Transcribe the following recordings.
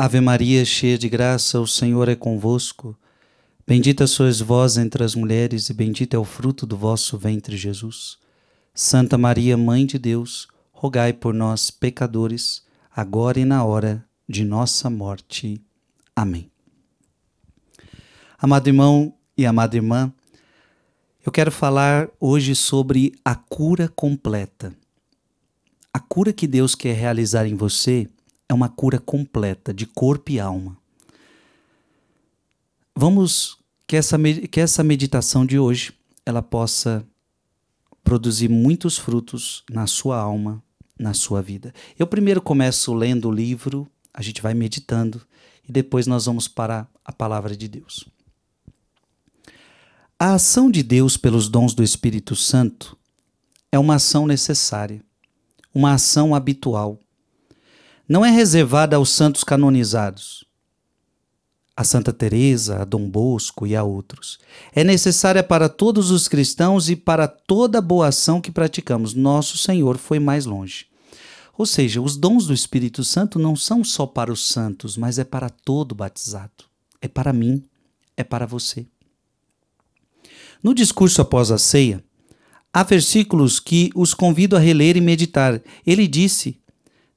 Ave Maria, cheia de graça, o Senhor é convosco. Bendita sois vós entre as mulheres, e bendito é o fruto do vosso ventre, Jesus. Santa Maria, Mãe de Deus, rogai por nós, pecadores, agora e na hora de nossa morte. Amém. Amado irmão e amada irmã, eu quero falar hoje sobre a cura completa. A cura que Deus quer realizar em você é uma cura completa de corpo e alma. Vamos que essa, que essa meditação de hoje ela possa produzir muitos frutos na sua alma, na sua vida. Eu primeiro começo lendo o livro, a gente vai meditando e depois nós vamos para a palavra de Deus. A ação de Deus pelos dons do Espírito Santo é uma ação necessária, uma ação habitual não é reservada aos santos canonizados, a Santa Teresa, a Dom Bosco e a outros. É necessária para todos os cristãos e para toda boa ação que praticamos. Nosso Senhor foi mais longe. Ou seja, os dons do Espírito Santo não são só para os santos, mas é para todo batizado. É para mim, é para você. No discurso após a ceia, há versículos que os convido a reler e meditar. Ele disse: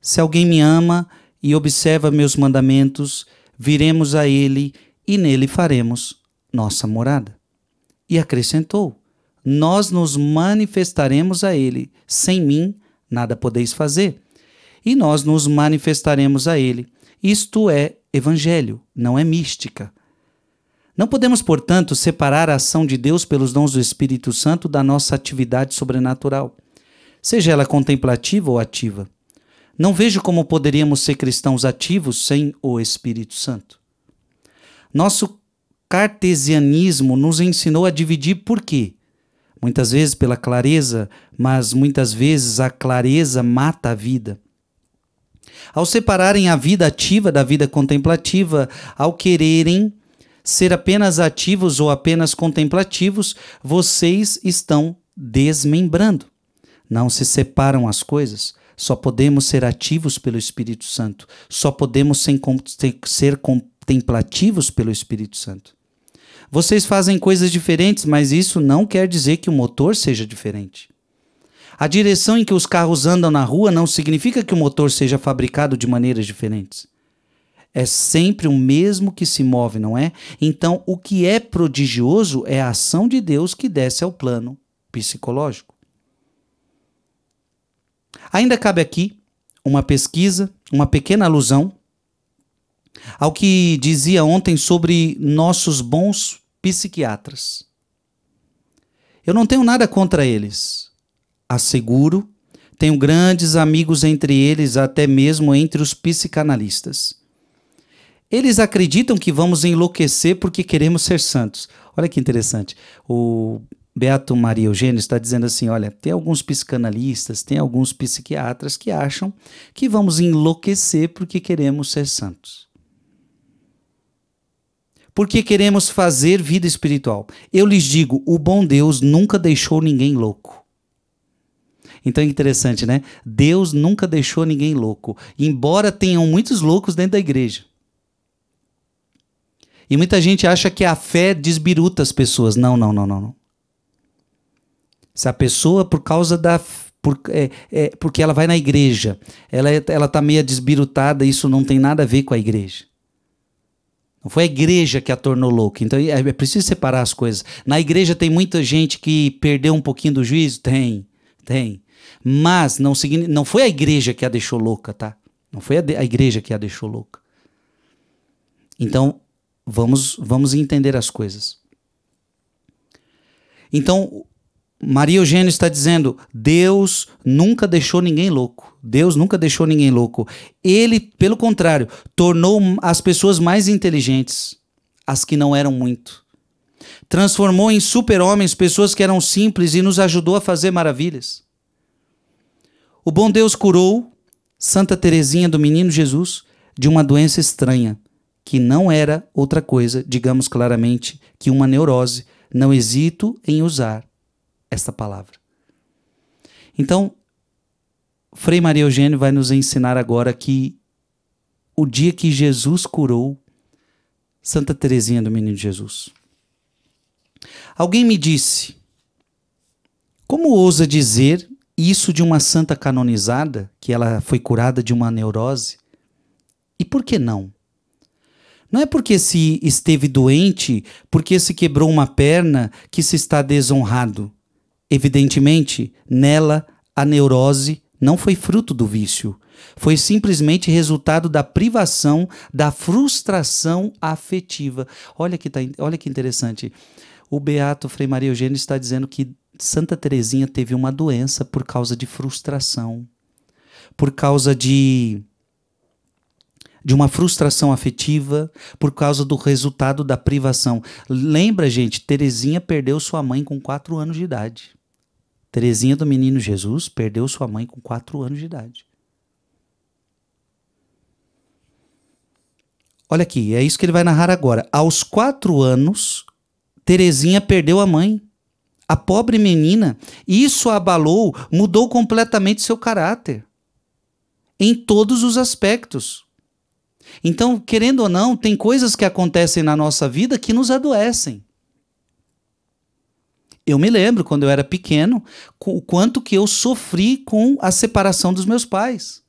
se alguém me ama e observa meus mandamentos, viremos a ele e nele faremos nossa morada. E acrescentou: Nós nos manifestaremos a ele, sem mim nada podeis fazer. E nós nos manifestaremos a ele. Isto é evangelho, não é mística. Não podemos, portanto, separar a ação de Deus pelos dons do Espírito Santo da nossa atividade sobrenatural, seja ela contemplativa ou ativa. Não vejo como poderíamos ser cristãos ativos sem o Espírito Santo. Nosso cartesianismo nos ensinou a dividir por quê? Muitas vezes pela clareza, mas muitas vezes a clareza mata a vida. Ao separarem a vida ativa da vida contemplativa, ao quererem ser apenas ativos ou apenas contemplativos, vocês estão desmembrando. Não se separam as coisas. Só podemos ser ativos pelo Espírito Santo. Só podemos ser contemplativos pelo Espírito Santo. Vocês fazem coisas diferentes, mas isso não quer dizer que o motor seja diferente. A direção em que os carros andam na rua não significa que o motor seja fabricado de maneiras diferentes. É sempre o mesmo que se move, não é? Então, o que é prodigioso é a ação de Deus que desce ao plano psicológico. Ainda cabe aqui uma pesquisa, uma pequena alusão ao que dizia ontem sobre nossos bons psiquiatras. Eu não tenho nada contra eles. Asseguro, tenho grandes amigos entre eles, até mesmo entre os psicanalistas. Eles acreditam que vamos enlouquecer porque queremos ser santos. Olha que interessante. O Beato Maria Eugênio está dizendo assim: olha, tem alguns psicanalistas, tem alguns psiquiatras que acham que vamos enlouquecer porque queremos ser santos. Porque queremos fazer vida espiritual. Eu lhes digo: o bom Deus nunca deixou ninguém louco. Então é interessante, né? Deus nunca deixou ninguém louco, embora tenham muitos loucos dentro da igreja. E muita gente acha que a fé desbiruta as pessoas. Não, não, não, não. não. Se a pessoa, por causa da. Por, é, é, porque ela vai na igreja, ela é, está meio desbirutada, isso não tem nada a ver com a igreja. Não foi a igreja que a tornou louca. Então é, é preciso separar as coisas. Na igreja tem muita gente que perdeu um pouquinho do juízo? Tem, tem. Mas não, não foi a igreja que a deixou louca, tá? Não foi a, a igreja que a deixou louca. Então vamos, vamos entender as coisas. Então Maria Eugênia está dizendo: Deus nunca deixou ninguém louco. Deus nunca deixou ninguém louco. Ele, pelo contrário, tornou as pessoas mais inteligentes, as que não eram muito. Transformou em super-homens pessoas que eram simples e nos ajudou a fazer maravilhas. O bom Deus curou Santa Teresinha do Menino Jesus de uma doença estranha, que não era outra coisa, digamos claramente, que uma neurose. Não hesito em usar essa palavra. Então, Frei Maria Eugênio vai nos ensinar agora que o dia que Jesus curou Santa Teresinha do Menino Jesus. Alguém me disse: Como ousa dizer isso de uma santa canonizada, que ela foi curada de uma neurose? E por que não? Não é porque se esteve doente, porque se quebrou uma perna, que se está desonrado. Evidentemente, nela, a neurose não foi fruto do vício, foi simplesmente resultado da privação, da frustração afetiva. Olha que, tá, olha que interessante. O Beato Frei Maria Eugênio está dizendo que Santa Teresinha teve uma doença por causa de frustração, por causa de de uma frustração afetiva por causa do resultado da privação. Lembra, gente, Teresinha perdeu sua mãe com 4 anos de idade. Terezinha do Menino Jesus perdeu sua mãe com 4 anos de idade. Olha aqui, é isso que ele vai narrar agora. Aos 4 anos, Terezinha perdeu a mãe. A pobre menina, isso a abalou, mudou completamente seu caráter. Em todos os aspectos. Então, querendo ou não, tem coisas que acontecem na nossa vida que nos adoecem. Eu me lembro, quando eu era pequeno, o quanto que eu sofri com a separação dos meus pais.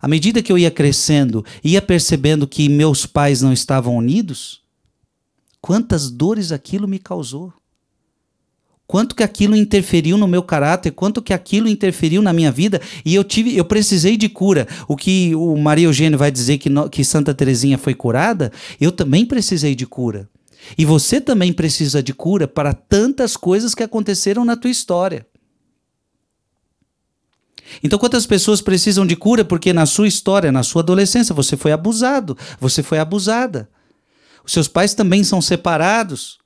À medida que eu ia crescendo, ia percebendo que meus pais não estavam unidos, quantas dores aquilo me causou. Quanto que aquilo interferiu no meu caráter, quanto que aquilo interferiu na minha vida, e eu tive, eu precisei de cura. O que o Maria Eugênio vai dizer que, no, que Santa Teresinha foi curada, eu também precisei de cura. E você também precisa de cura para tantas coisas que aconteceram na tua história. Então, quantas pessoas precisam de cura porque na sua história, na sua adolescência, você foi abusado, você foi abusada. Os seus pais também são separados.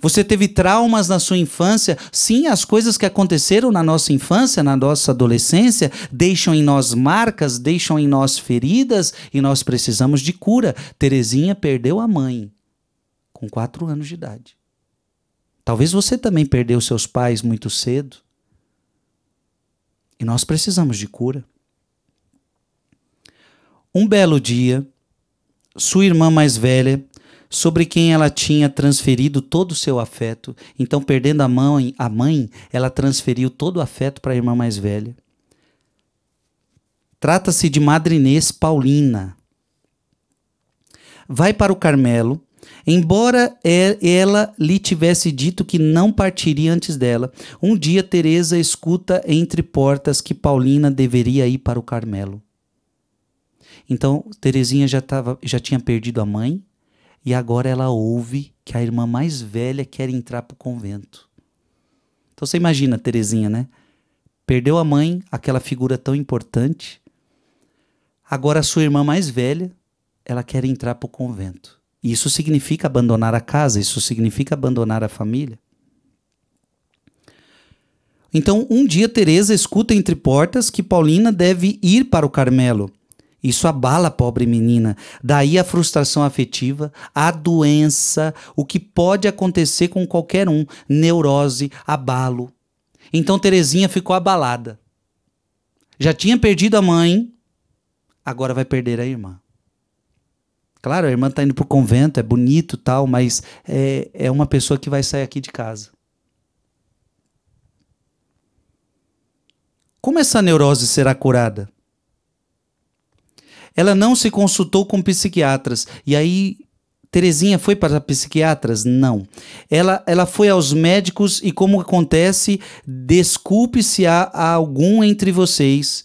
Você teve traumas na sua infância. Sim, as coisas que aconteceram na nossa infância, na nossa adolescência, deixam em nós marcas, deixam em nós feridas e nós precisamos de cura. Terezinha perdeu a mãe com quatro anos de idade. Talvez você também perdeu seus pais muito cedo. E nós precisamos de cura. Um belo dia, sua irmã mais velha, sobre quem ela tinha transferido todo o seu afeto, então perdendo a mãe, a mãe, ela transferiu todo o afeto para a irmã mais velha. Trata-se de Madrinês Paulina. Vai para o Carmelo Embora é, ela lhe tivesse dito que não partiria antes dela, um dia Teresa escuta entre portas que Paulina deveria ir para o Carmelo. Então, Terezinha já, tava, já tinha perdido a mãe e agora ela ouve que a irmã mais velha quer entrar para o convento. Então, você imagina Terezinha, né? Perdeu a mãe, aquela figura tão importante. Agora a sua irmã mais velha, ela quer entrar para o convento. Isso significa abandonar a casa, isso significa abandonar a família. Então, um dia Teresa escuta entre portas que Paulina deve ir para o Carmelo. Isso abala a pobre menina. Daí a frustração afetiva, a doença, o que pode acontecer com qualquer um, neurose, abalo. Então Terezinha ficou abalada. Já tinha perdido a mãe, agora vai perder a irmã. Claro, a irmã está indo para o convento, é bonito tal, mas é, é uma pessoa que vai sair aqui de casa. Como essa neurose será curada? Ela não se consultou com psiquiatras. E aí, Terezinha foi para psiquiatras? Não. Ela, ela foi aos médicos e, como acontece, desculpe se há, há algum entre vocês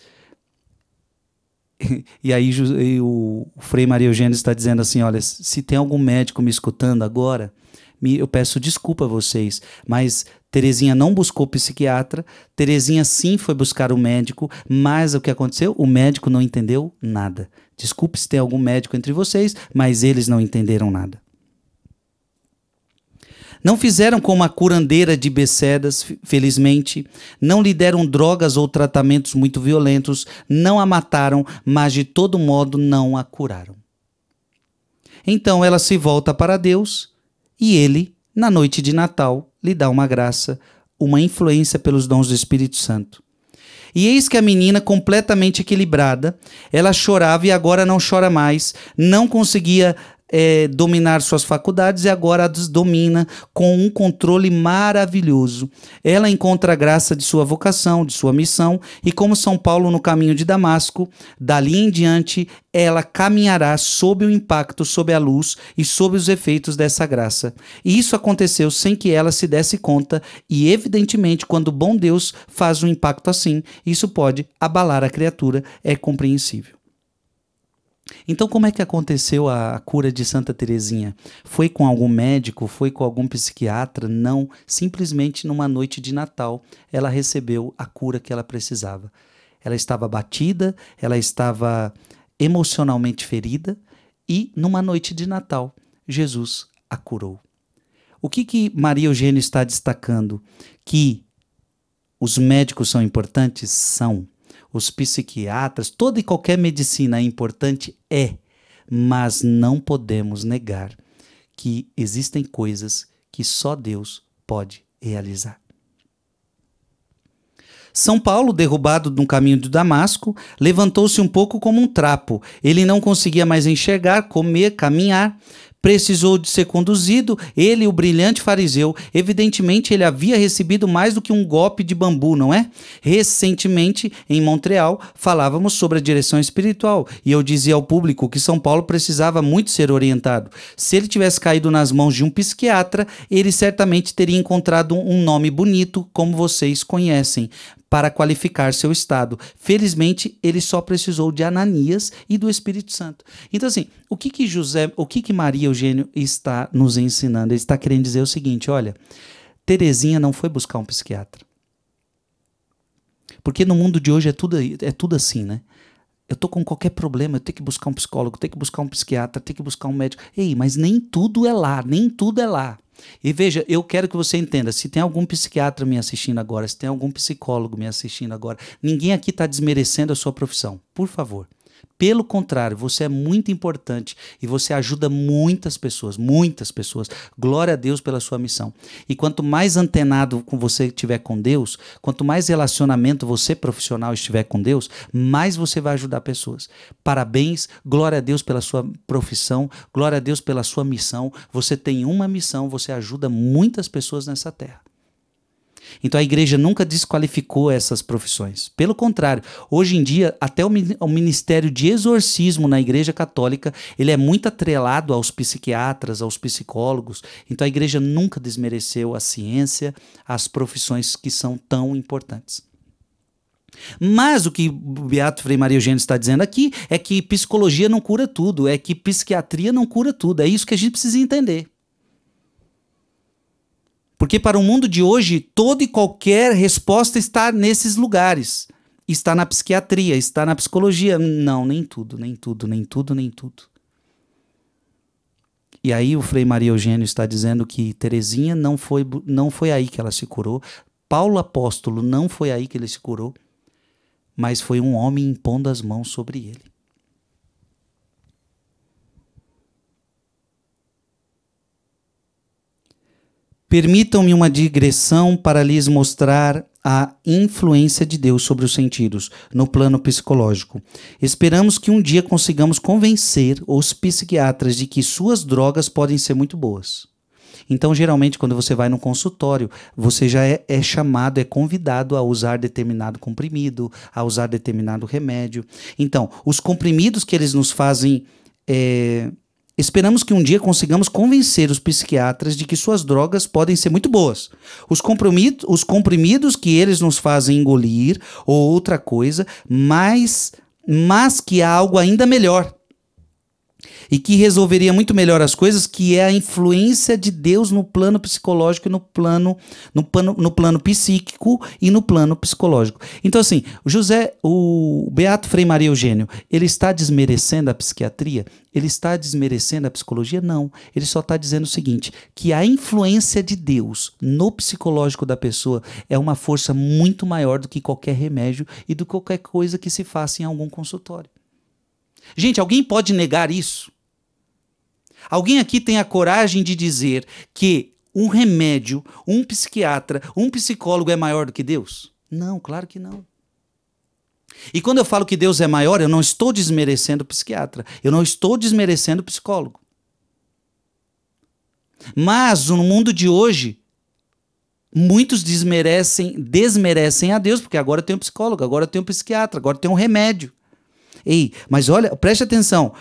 e aí e o, Frei Maria Eugênio está dizendo assim: olha, se tem algum médico me escutando agora, me, eu peço desculpa a vocês, mas Terezinha não buscou psiquiatra, Terezinha sim foi buscar o médico, mas o que aconteceu? O médico não entendeu nada. Desculpe se tem algum médico entre vocês, mas eles não entenderam nada. Não fizeram como a curandeira de Becedas, felizmente, não lhe deram drogas ou tratamentos muito violentos, não a mataram, mas de todo modo não a curaram. Então ela se volta para Deus e ele, na noite de Natal, lhe dá uma graça, uma influência pelos dons do Espírito Santo. E eis que a menina, completamente equilibrada, ela chorava e agora não chora mais, não conseguia é, dominar suas faculdades e agora as domina com um controle maravilhoso. Ela encontra a graça de sua vocação, de sua missão, e como São Paulo no caminho de Damasco, dali em diante ela caminhará sob o impacto, sob a luz e sob os efeitos dessa graça. E isso aconteceu sem que ela se desse conta, e evidentemente, quando o bom Deus faz um impacto assim, isso pode abalar a criatura, é compreensível. Então, como é que aconteceu a cura de Santa Terezinha? Foi com algum médico? Foi com algum psiquiatra? Não. Simplesmente numa noite de Natal, ela recebeu a cura que ela precisava. Ela estava batida, ela estava emocionalmente ferida e numa noite de Natal, Jesus a curou. O que que Maria Eugênia está destacando? Que os médicos são importantes? São os psiquiatras, toda e qualquer medicina é importante? É, mas não podemos negar que existem coisas que só Deus pode realizar. São Paulo, derrubado de um caminho de Damasco, levantou-se um pouco como um trapo. Ele não conseguia mais enxergar, comer, caminhar precisou de ser conduzido, ele, o brilhante fariseu, evidentemente ele havia recebido mais do que um golpe de bambu, não é? Recentemente, em Montreal, falávamos sobre a direção espiritual e eu dizia ao público que São Paulo precisava muito ser orientado. Se ele tivesse caído nas mãos de um psiquiatra, ele certamente teria encontrado um nome bonito, como vocês conhecem, para qualificar seu estado. Felizmente, ele só precisou de Ananias e do Espírito Santo. Então, assim, o que que José, o que que Maria Eugênio está nos ensinando? Ele está querendo dizer o seguinte, olha, Terezinha não foi buscar um psiquiatra. Porque no mundo de hoje é tudo, é tudo assim, né? Eu tô com qualquer problema, eu tenho que buscar um psicólogo, tenho que buscar um psiquiatra, tenho que buscar um médico. Ei, mas nem tudo é lá, nem tudo é lá. E veja, eu quero que você entenda: se tem algum psiquiatra me assistindo agora, se tem algum psicólogo me assistindo agora, ninguém aqui está desmerecendo a sua profissão. Por favor. Pelo contrário, você é muito importante e você ajuda muitas pessoas, muitas pessoas. Glória a Deus pela sua missão. E quanto mais antenado você tiver com Deus, quanto mais relacionamento você profissional estiver com Deus, mais você vai ajudar pessoas. Parabéns, glória a Deus pela sua profissão, glória a Deus pela sua missão. Você tem uma missão, você ajuda muitas pessoas nessa terra. Então a igreja nunca desqualificou essas profissões. Pelo contrário, hoje em dia, até o, ministério de exorcismo na igreja católica, ele é muito atrelado aos psiquiatras, aos psicólogos. Então a igreja nunca desmereceu a ciência, as profissões que são tão importantes. Mas o que o Beato Frei Maria Eugênio está dizendo aqui é que psicologia não cura tudo, é que psiquiatria não cura tudo. É isso que a gente precisa entender. Porque para o mundo de hoje, toda e qualquer resposta está nesses lugares. Está na psiquiatria, está na psicologia. Não, nem tudo, nem tudo, nem tudo, nem tudo. E aí o Frei Maria Eugênio está dizendo que Terezinha não foi, não foi aí que ela se curou. Paulo apóstolo não foi aí que ele se curou, mas foi um homem impondo as mãos sobre ele. Permitam-me uma digressão para lhes mostrar a influência de Deus sobre os sentidos no plano psicológico. Esperamos que um dia consigamos convencer os psiquiatras de que suas drogas podem ser muito boas. Então, geralmente, quando você vai no consultório, você já é, é, chamado, é convidado a usar determinado comprimido, a usar determinado remédio. Então, os comprimidos que eles nos fazem é, Esperamos que um dia consigamos convencer os psiquiatras de que suas drogas podem ser muito boas. Os, os comprimidos que eles nos fazem engolir ou outra coisa, mas, mas que há algo ainda melhor e que resolveria muito melhor as coisas, que é a influência de Deus no plano psicológico e no plano, no plano, no plano psíquico e no plano psicológico. Então, assim, o José, o Beato Frei Maria Eugênio, ele está desmerecendo a psiquiatria? Ele está desmerecendo a psicologia? Não. Ele só está dizendo o seguinte: que a influência de Deus no psicológico da pessoa é uma força muito maior do que qualquer remédio e do que qualquer coisa que se faça em algum consultório. Gente, alguém pode negar isso? Alguém aqui tem a coragem de dizer que um remédio, um psiquiatra, um psicólogo é maior do que Deus? Não, claro que não. E quando eu falo que Deus é maior, eu não estou desmerecendo o psiquiatra, eu não estou desmerecendo o psicólogo. Mas no mundo de hoje, muitos desmerecem, desmerecem a Deus, porque agora tem um psicólogo, agora tem um psiquiatra, agora tem um remédio. Ei, mas olha, preste atenção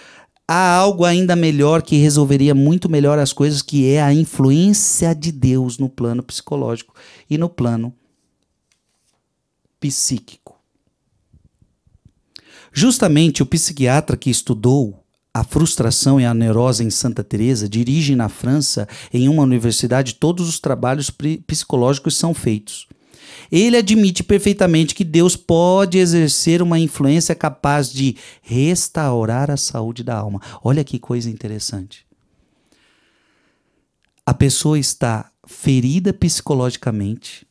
há algo ainda melhor que resolveria muito melhor as coisas, que é a influência de Deus no plano psicológico e no plano psíquico. Justamente o psiquiatra que estudou a frustração e a neurose em Santa Teresa dirige na França, em uma universidade, todos os trabalhos psicológicos são feitos. Ele admite perfeitamente que Deus pode exercer uma influência capaz de restaurar a saúde da alma. Olha que coisa interessante. A pessoa está ferida psicologicamente.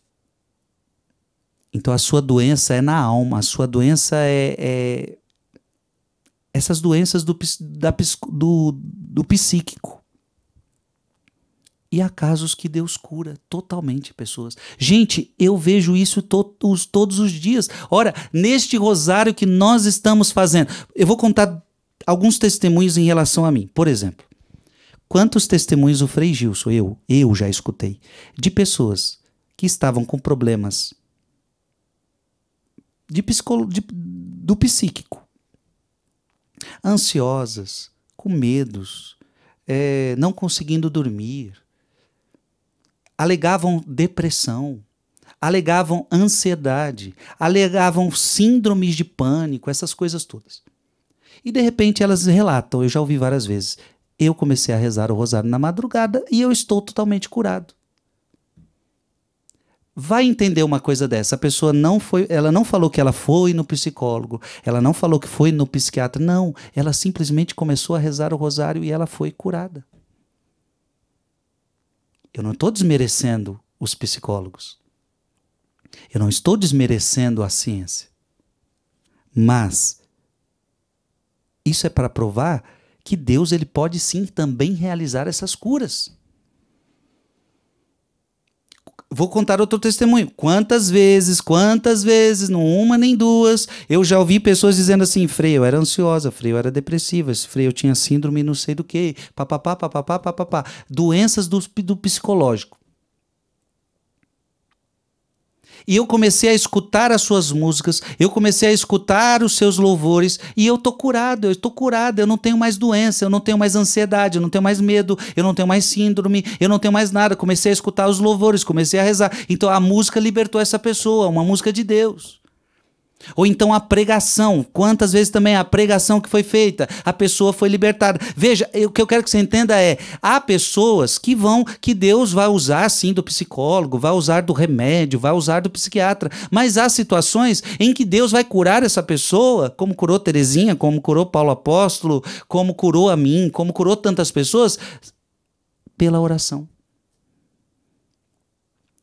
Então a sua doença é na alma, a sua doença é, é essas doenças do, da, do, do psíquico. E há casos que Deus cura totalmente pessoas. Gente, eu vejo isso todos, todos os dias. Ora, neste rosário que nós estamos fazendo, eu vou contar alguns testemunhos em relação a mim. Por exemplo, quantos testemunhos o Frei Gilson, eu, eu já escutei, de pessoas que estavam com problemas de de, do psíquico, ansiosas, com medos, é, não conseguindo dormir, alegavam depressão, alegavam ansiedade, alegavam síndromes de pânico, essas coisas todas. E de repente elas relatam, eu já ouvi várias vezes, eu comecei a rezar o rosário na madrugada e eu estou totalmente curado. Vai entender uma coisa dessa. A pessoa não foi, ela não falou que ela foi no psicólogo, ela não falou que foi no psiquiatra, não, ela simplesmente começou a rezar o rosário e ela foi curada. Eu não estou desmerecendo os psicólogos. Eu não estou desmerecendo a ciência. Mas isso é para provar que Deus ele pode sim também realizar essas curas. Vou contar outro testemunho. Quantas vezes, quantas vezes, não uma nem duas, eu já ouvi pessoas dizendo assim: "Freio, eu era ansiosa, Freio, eu era depressiva, Freio, eu tinha síndrome não sei do que, papapá, papapá, papapá. Doenças do, do psicológico. E eu comecei a escutar as suas músicas, eu comecei a escutar os seus louvores e eu tô curado, eu tô curado, eu não tenho mais doença, eu não tenho mais ansiedade, eu não tenho mais medo, eu não tenho mais síndrome, eu não tenho mais nada. Comecei a escutar os louvores, comecei a rezar. Então a música libertou essa pessoa, uma música de Deus. Ou então a pregação. Quantas vezes também a pregação que foi feita, a pessoa foi libertada. Veja, o que eu quero que você entenda é: há pessoas que vão, que Deus vai usar sim do psicólogo, vai usar do remédio, vai usar do psiquiatra. Mas há situações em que Deus vai curar essa pessoa, como curou Terezinha, como curou Paulo Apóstolo, como curou a mim, como curou tantas pessoas, pela oração,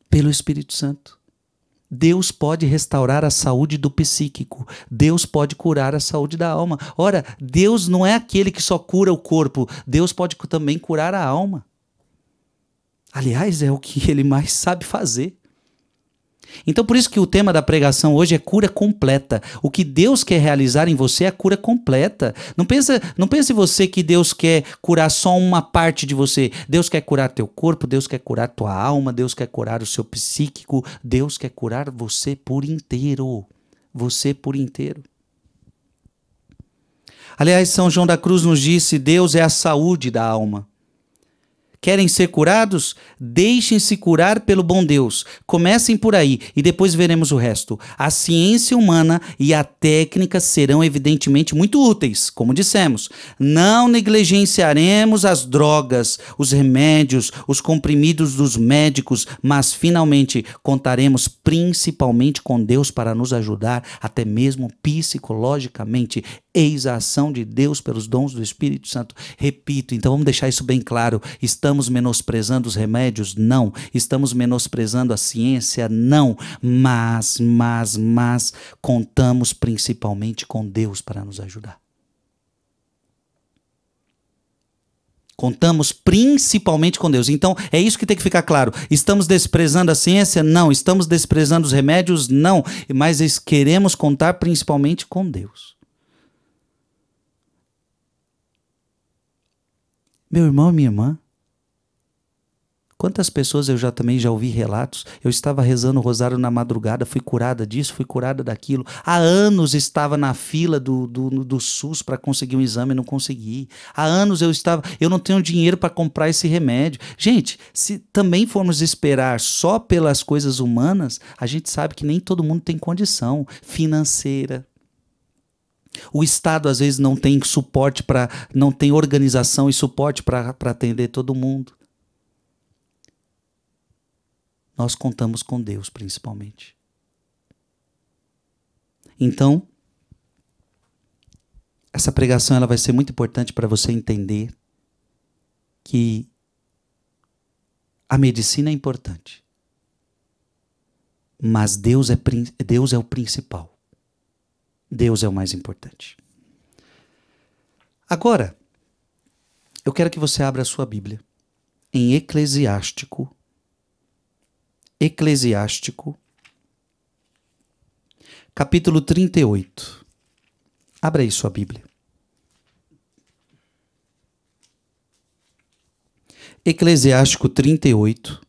pelo Espírito Santo. Deus pode restaurar a saúde do psíquico, Deus pode curar a saúde da alma. Ora, Deus não é aquele que só cura o corpo, Deus pode também curar a alma. Aliás, é o que ele mais sabe fazer. Então, por isso que o tema da pregação hoje é cura completa. O que Deus quer realizar em você é a cura completa. Não pense, não pense você que Deus quer curar só uma parte de você. Deus quer curar teu corpo, Deus quer curar tua alma, Deus quer curar o seu psíquico, Deus quer curar você por inteiro. Você por inteiro. Aliás, São João da Cruz nos disse: Deus é a saúde da alma. Querem ser curados? Deixem-se curar pelo bom Deus. Comecem por aí e depois veremos o resto. A ciência humana e a técnica serão evidentemente muito úteis, como dissemos. Não negligenciaremos as drogas, os remédios, os comprimidos dos médicos, mas finalmente contaremos principalmente com Deus para nos ajudar, até mesmo psicologicamente. Eis a ação de Deus pelos dons do Espírito Santo. Repito, então vamos deixar isso bem claro. Estamos menosprezando os remédios? Não. Estamos menosprezando a ciência? Não. Mas, mas, mas, contamos principalmente com Deus para nos ajudar. Contamos principalmente com Deus. Então, é isso que tem que ficar claro. Estamos desprezando a ciência? Não. Estamos desprezando os remédios? Não. Mas queremos contar principalmente com Deus. Meu irmão e minha irmã. Quantas pessoas eu já também já ouvi relatos? Eu estava rezando o rosário na madrugada, fui curada disso, fui curada daquilo. Há anos estava na fila do, do, do SUS para conseguir um exame e não consegui. Há anos eu estava, eu não tenho dinheiro para comprar esse remédio. Gente, se também formos esperar só pelas coisas humanas, a gente sabe que nem todo mundo tem condição financeira, o Estado às vezes não tem suporte para, não tem organização e suporte para atender todo mundo. Nós contamos com Deus principalmente. Então, essa pregação ela vai ser muito importante para você entender que a medicina é importante, mas Deus é, Deus é o principal. Deus é o mais importante. Agora, eu quero que você abra a sua Bíblia em Eclesiástico. Eclesiástico, capítulo 38. Abra aí sua Bíblia. Eclesiástico 38,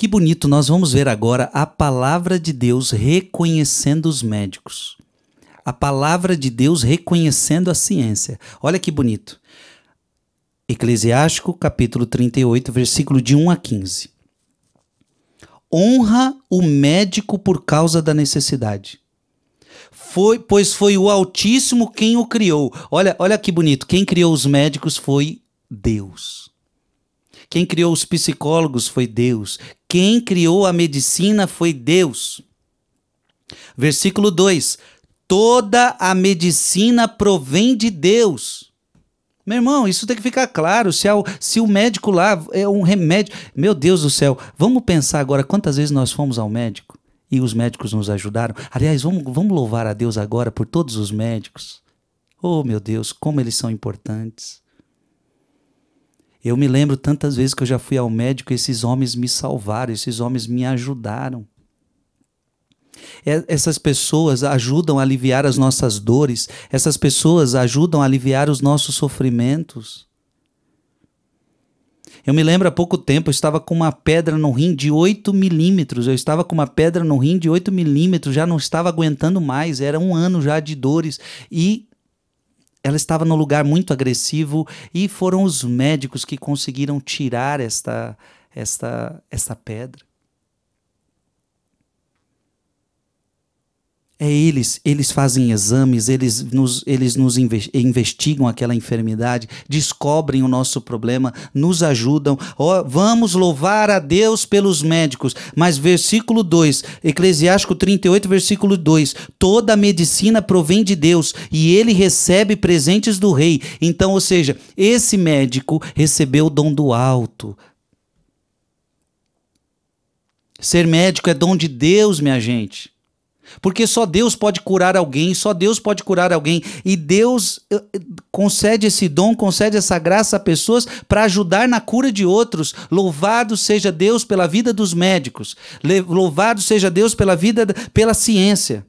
que bonito, nós vamos ver agora a palavra de Deus reconhecendo os médicos. A palavra de Deus reconhecendo a ciência. Olha que bonito. Eclesiástico, capítulo 38, versículo de 1 a 15. Honra o médico por causa da necessidade. Foi, pois foi o Altíssimo quem o criou. Olha, olha que bonito. Quem criou os médicos foi Deus. Quem criou os psicólogos foi Deus. Quem criou a medicina foi Deus. Versículo 2: Toda a medicina provém de Deus. Meu irmão, isso tem que ficar claro. Se, é o, se o médico lá é um remédio. Meu Deus do céu, vamos pensar agora quantas vezes nós fomos ao médico e os médicos nos ajudaram. Aliás, vamos, vamos louvar a Deus agora por todos os médicos. Oh, meu Deus, como eles são importantes. Eu me lembro tantas vezes que eu já fui ao médico, esses homens me salvaram, esses homens me ajudaram. Essas pessoas ajudam a aliviar as nossas dores, essas pessoas ajudam a aliviar os nossos sofrimentos. Eu me lembro há pouco tempo, eu estava com uma pedra no rim de 8 milímetros. Eu estava com uma pedra no rim de 8 milímetros, já não estava aguentando mais, era um ano já de dores. E ela estava num lugar muito agressivo e foram os médicos que conseguiram tirar esta, esta, esta pedra. É eles, eles fazem exames, eles nos, eles nos investigam aquela enfermidade, descobrem o nosso problema, nos ajudam. Oh, vamos louvar a Deus pelos médicos. Mas versículo 2, Eclesiástico 38, versículo 2: toda a medicina provém de Deus e ele recebe presentes do rei. Então, ou seja, esse médico recebeu o dom do alto. Ser médico é dom de Deus, minha gente. Porque só Deus pode curar alguém, só Deus pode curar alguém. E Deus eh, eh, concede esse dom, concede essa graça a pessoas para ajudar na cura de outros. Louvado seja Deus pela vida dos médicos. Louvado seja Deus pela vida, pela ciência.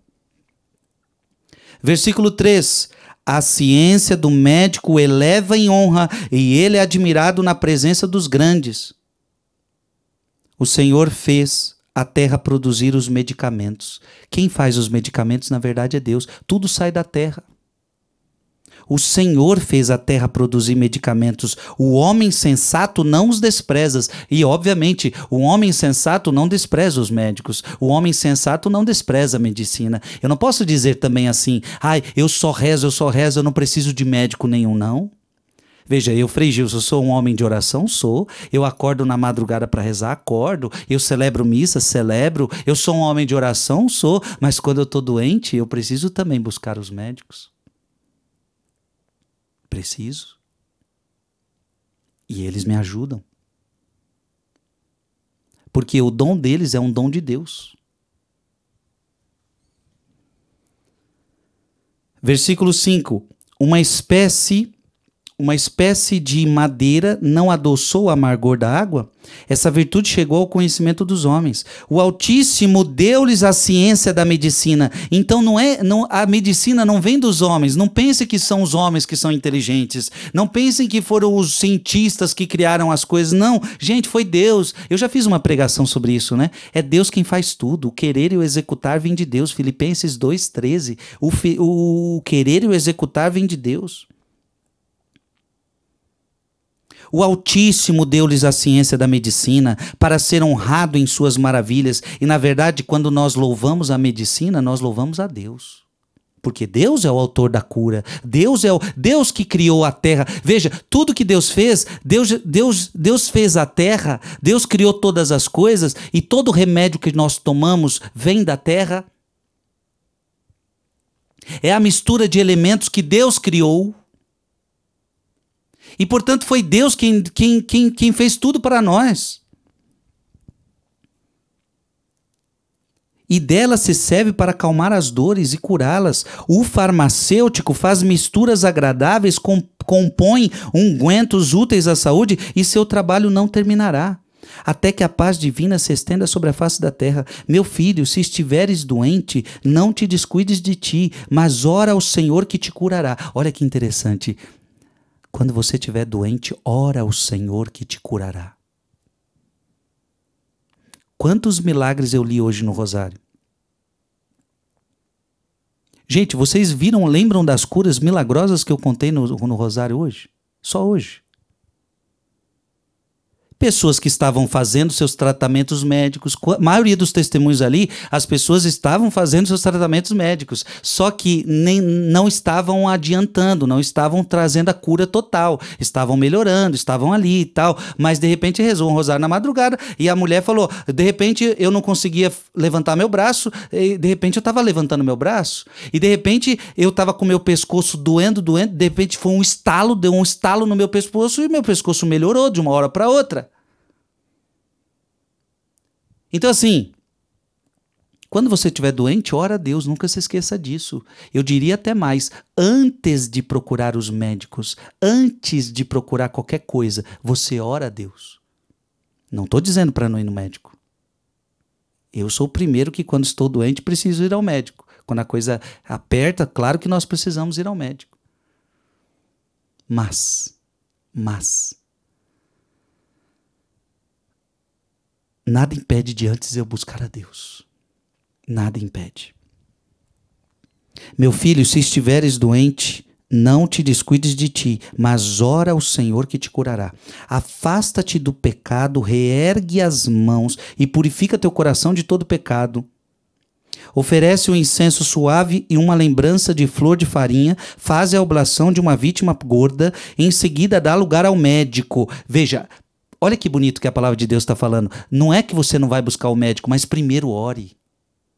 Versículo 3. A ciência do médico eleva em honra e ele é admirado na presença dos grandes. O Senhor fez a terra produzir os medicamentos. Quem faz os medicamentos, na verdade, é Deus. Tudo sai da terra. O Senhor fez a terra produzir medicamentos. O homem sensato não os despreza E, obviamente, o homem sensato não despreza os médicos. O homem sensato não despreza a medicina. Eu não posso dizer também assim, ai, eu só rezo, eu só rezo, eu não preciso de médico nenhum, não. Veja, eu, Frei Gilson, sou um homem de oração? Sou. Eu acordo na madrugada para rezar? Acordo. Eu celebro missa? Celebro. Eu sou um homem de oração? Sou. Mas quando eu estou doente, eu preciso também buscar os médicos. Preciso. E eles me ajudam. Porque o dom deles é um dom de Deus. Versículo 5: Uma espécie uma espécie de madeira não adoçou o amargor da água? Essa virtude chegou ao conhecimento dos homens. O Altíssimo deu-lhes a ciência da medicina. Então não é, não, a medicina não vem dos homens. Não pense que são os homens que são inteligentes. Não pensem que foram os cientistas que criaram as coisas. Não, gente, foi Deus. Eu já fiz uma pregação sobre isso, né? É Deus quem faz tudo. O querer e o executar vem de Deus. Filipenses 2:13. O, o querer e o executar vem de Deus. O Altíssimo deu-lhes a ciência da medicina para ser honrado em suas maravilhas. E na verdade, quando nós louvamos a medicina, nós louvamos a Deus. Porque Deus é o autor da cura. Deus é o Deus que criou a terra. Veja, tudo que Deus fez, Deus, Deus, Deus fez a terra, Deus criou todas as coisas e todo remédio que nós tomamos vem da terra. É a mistura de elementos que Deus criou e portanto foi Deus quem, quem, quem, quem fez tudo para nós. E dela se serve para acalmar as dores e curá-las. O farmacêutico faz misturas agradáveis, compõe ungüentos úteis à saúde e seu trabalho não terminará até que a paz divina se estenda sobre a face da terra. Meu filho, se estiveres doente, não te descuides de ti, mas ora ao Senhor que te curará. Olha que interessante. Quando você estiver doente, ora ao Senhor que te curará. Quantos milagres eu li hoje no Rosário? Gente, vocês viram, lembram das curas milagrosas que eu contei no, no Rosário hoje? Só hoje pessoas que estavam fazendo seus tratamentos médicos. A maioria dos testemunhos ali, as pessoas estavam fazendo seus tratamentos médicos, só que nem, não estavam adiantando, não estavam trazendo a cura total, estavam melhorando, estavam ali e tal, mas de repente rezou um rosário na madrugada e a mulher falou: de repente eu não conseguia levantar meu braço, de repente eu estava levantando meu braço, e de repente eu estava com meu pescoço doendo, doendo, de repente foi um estalo, deu um estalo no meu pescoço e meu pescoço melhorou de uma hora para outra. Então, assim, quando você estiver doente, ora a Deus, nunca se esqueça disso. Eu diria até mais: antes de procurar os médicos, antes de procurar qualquer coisa, você ora a Deus. Não estou dizendo para não ir no médico. Eu sou o primeiro que, quando estou doente, preciso ir ao médico. Quando a coisa aperta, claro que nós precisamos ir ao médico. Mas, mas, Nada impede de antes eu buscar a Deus. Nada impede. Meu filho, se estiveres doente, não te descuides de ti, mas ora ao Senhor que te curará. Afasta-te do pecado, reergue as mãos e purifica teu coração de todo pecado. Oferece um incenso suave e uma lembrança de flor de farinha, faz a oblação de uma vítima gorda, em seguida dá lugar ao médico. Veja, Olha que bonito que a palavra de Deus está falando. Não é que você não vai buscar o médico, mas primeiro ore.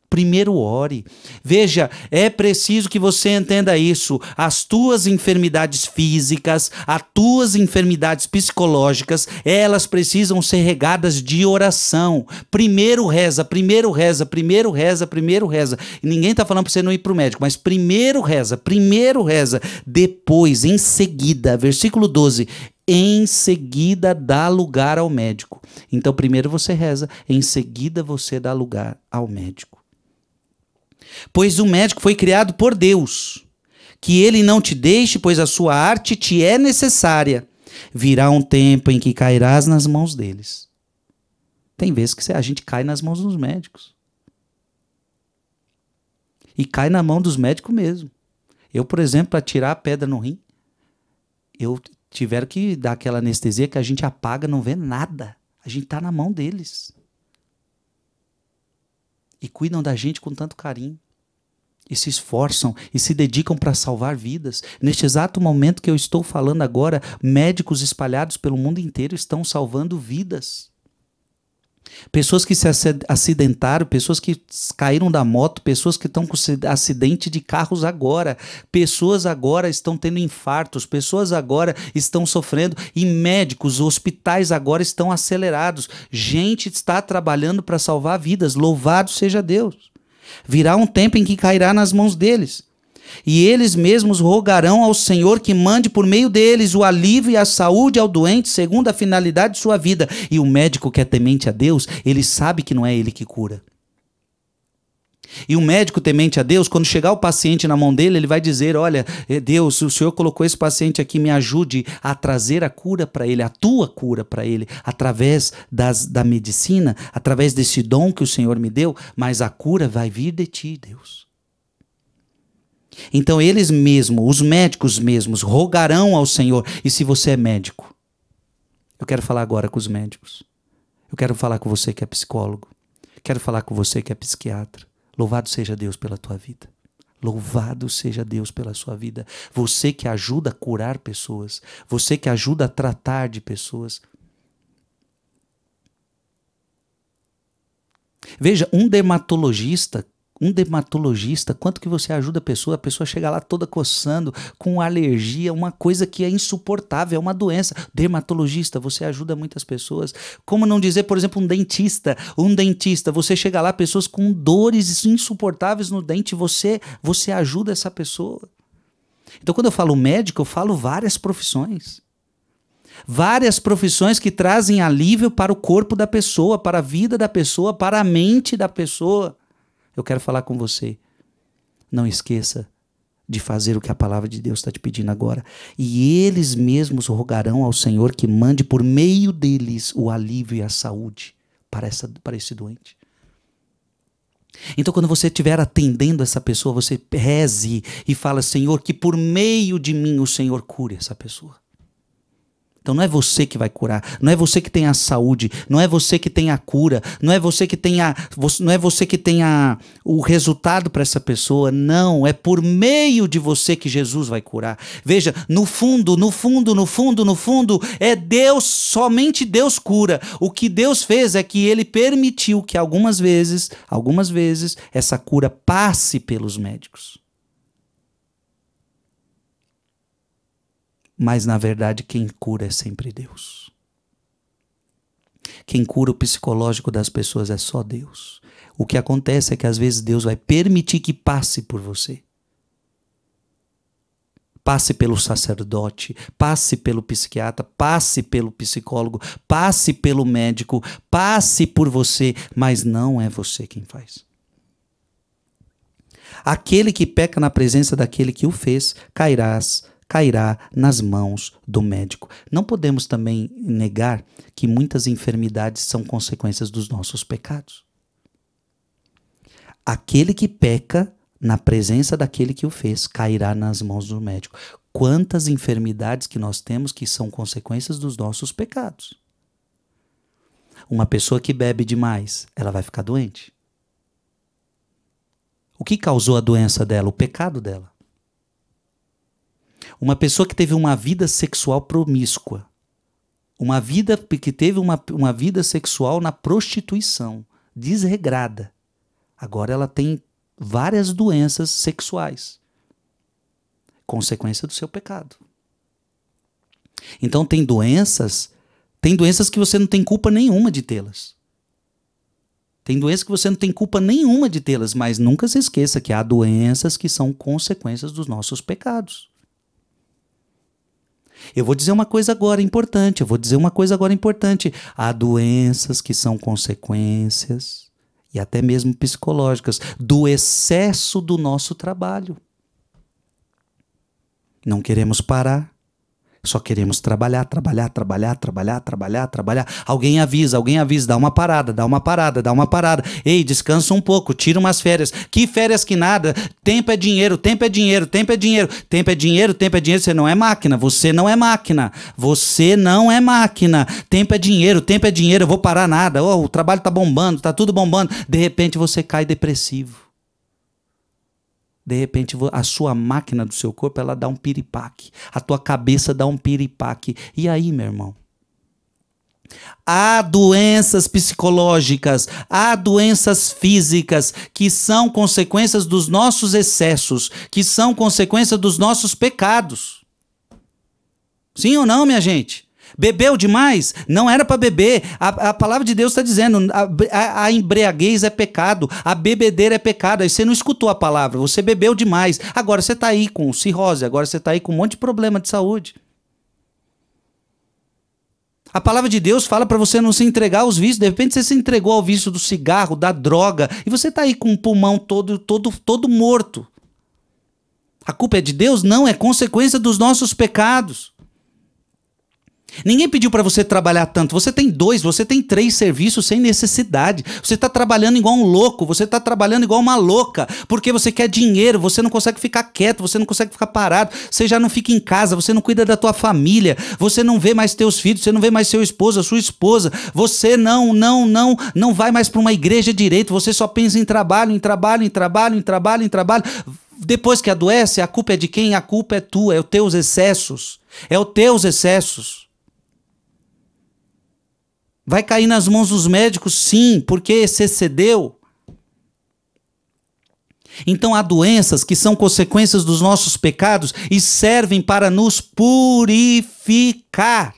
Primeiro ore. Veja, é preciso que você entenda isso. As tuas enfermidades físicas, as tuas enfermidades psicológicas, elas precisam ser regadas de oração. Primeiro reza, primeiro reza, primeiro reza, primeiro reza. E ninguém está falando para você não ir para o médico, mas primeiro reza, primeiro reza. Depois, em seguida, versículo 12: em seguida dá lugar ao médico. Então, primeiro você reza, em seguida você dá lugar ao médico. Pois o médico foi criado por Deus, que ele não te deixe, pois a sua arte te é necessária. Virá um tempo em que cairás nas mãos deles. Tem vezes que a gente cai nas mãos dos médicos. E cai na mão dos médicos mesmo. Eu, por exemplo, para tirar a pedra no rim, eu tiveram que dar aquela anestesia que a gente apaga, não vê nada. A gente tá na mão deles. E cuidam da gente com tanto carinho. E se esforçam e se dedicam para salvar vidas. Neste exato momento que eu estou falando agora, médicos espalhados pelo mundo inteiro estão salvando vidas. Pessoas que se acidentaram, pessoas que caíram da moto, pessoas que estão com acidente de carros agora, pessoas agora estão tendo infartos, pessoas agora estão sofrendo e médicos, hospitais agora estão acelerados. Gente está trabalhando para salvar vidas. Louvado seja Deus. Virá um tempo em que cairá nas mãos deles. E eles mesmos rogarão ao Senhor que mande por meio deles o alívio e a saúde ao doente, segundo a finalidade de sua vida. E o médico que é temente a Deus, ele sabe que não é ele que cura. E o médico temente a Deus, quando chegar o paciente na mão dele, ele vai dizer: Olha, eh, Deus, o Senhor colocou esse paciente aqui, me ajude a trazer a cura para ele, a tua cura para ele, através das, da medicina, através desse dom que o Senhor me deu, mas a cura vai vir de ti, Deus. Então eles mesmos, os médicos mesmos, rogarão ao Senhor. E se você é médico, eu quero falar agora com os médicos. Eu quero falar com você que é psicólogo. Quero falar com você que é psiquiatra. Louvado seja Deus pela tua vida. Louvado seja Deus pela sua vida. Você que ajuda a curar pessoas. Você que ajuda a tratar de pessoas. Veja, um dermatologista um dermatologista, quanto que você ajuda a pessoa? A pessoa chega lá toda coçando, com alergia, uma coisa que é insuportável, é uma doença. Dermatologista, você ajuda muitas pessoas. Como não dizer, por exemplo, um dentista? Um dentista, você chega lá, pessoas com dores insuportáveis no dente, você, você ajuda essa pessoa. Então, quando eu falo médico, eu falo várias profissões. Várias profissões que trazem alívio para o corpo da pessoa, para a vida da pessoa, para a mente da pessoa. Eu quero falar com você. Não esqueça de fazer o que a palavra de Deus está te pedindo agora. E eles mesmos rogarão ao Senhor que mande por meio deles o alívio e a saúde para, essa, para esse doente. Então, quando você estiver atendendo essa pessoa, você reze e fala: Senhor, que por meio de mim o Senhor cure essa pessoa. Então não é você que vai curar, não é você que tem a saúde, não é você que tem a cura, não é você que tem a, não é você que tem a, o resultado para essa pessoa, não, é por meio de você que Jesus vai curar. Veja, no fundo, no fundo, no fundo, no fundo, é Deus, somente Deus cura. O que Deus fez é que ele permitiu que algumas vezes, algumas vezes essa cura passe pelos médicos. mas na verdade quem cura é sempre Deus. Quem cura o psicológico das pessoas é só Deus. O que acontece é que às vezes Deus vai permitir que passe por você. Passe pelo sacerdote, passe pelo psiquiatra, passe pelo psicólogo, passe pelo médico, passe por você, mas não é você quem faz. Aquele que peca na presença daquele que o fez, cairás cairá nas mãos do médico. Não podemos também negar que muitas enfermidades são consequências dos nossos pecados. Aquele que peca na presença daquele que o fez cairá nas mãos do médico. Quantas enfermidades que nós temos que são consequências dos nossos pecados. Uma pessoa que bebe demais, ela vai ficar doente. O que causou a doença dela? O pecado dela. Uma pessoa que teve uma vida sexual promíscua. Uma vida que teve uma, uma vida sexual na prostituição, desregrada. Agora ela tem várias doenças sexuais. Consequência do seu pecado. Então tem doenças, tem doenças que você não tem culpa nenhuma de tê-las. Tem doenças que você não tem culpa nenhuma de tê-las, mas nunca se esqueça que há doenças que são consequências dos nossos pecados. Eu vou dizer uma coisa agora importante, eu vou dizer uma coisa agora importante. Há doenças que são consequências, e até mesmo psicológicas, do excesso do nosso trabalho. Não queremos parar, só queremos trabalhar, trabalhar, trabalhar, trabalhar, trabalhar, trabalhar. Alguém avisa, alguém avisa, dá uma parada, dá uma parada, dá uma parada. Ei, descansa um pouco, tira umas férias. Que férias que nada? Tempo é dinheiro, tempo é dinheiro, tempo é dinheiro, tempo é dinheiro, tempo é dinheiro. Você não é máquina, você não é máquina, você não é máquina. Tempo é dinheiro, tempo é dinheiro, eu vou parar nada. Oh, o trabalho tá bombando, tá tudo bombando. De repente você cai depressivo. De repente, a sua máquina do seu corpo, ela dá um piripaque. A tua cabeça dá um piripaque. E aí, meu irmão? Há doenças psicológicas, há doenças físicas que são consequências dos nossos excessos, que são consequência dos nossos pecados. Sim ou não, minha gente? Bebeu demais? Não era para beber. A, a, palavra de Deus está dizendo: a, a, embriaguez é pecado, a bebedeira é pecado. Aí você não escutou a palavra, você bebeu demais. Agora você está aí com cirrose, agora você está aí com um monte de problema de saúde. A palavra de Deus fala para você não se entregar aos vícios. De repente você se entregou ao vício do cigarro, da droga, e você está aí com o pulmão todo, todo, todo morto. A culpa é de Deus? Não, é consequência dos nossos pecados. Ninguém pediu para você trabalhar tanto. Você tem dois, você tem três serviços sem necessidade. Você está trabalhando igual um louco, você está trabalhando igual uma louca, porque você quer dinheiro, você não consegue ficar quieto, você não consegue ficar parado, você já não fica em casa, você não cuida da tua família, você não vê mais teus filhos, você não vê mais seu esposo, a sua esposa. Você não, não, não, não vai mais para uma igreja direito, você só pensa em trabalho, em trabalho, em trabalho, em trabalho, em trabalho. Depois que adoece, a culpa é de quem? A culpa é tua, é os teus excessos. É os teus excessos. Vai cair nas mãos dos médicos, sim, porque se excedeu. Então há doenças que são consequências dos nossos pecados e servem para nos purificar.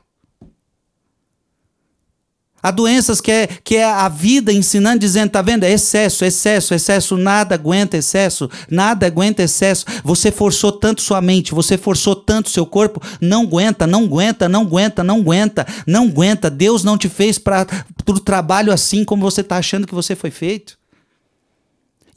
Há doenças que é, que é a vida ensinando, dizendo, tá vendo? É excesso, excesso, excesso, nada aguenta excesso, nada aguenta excesso. Você forçou tanto sua mente, você forçou tanto seu corpo, não aguenta, não aguenta, não aguenta, não aguenta, não aguenta. Deus não te fez para o trabalho assim como você está achando que você foi feito.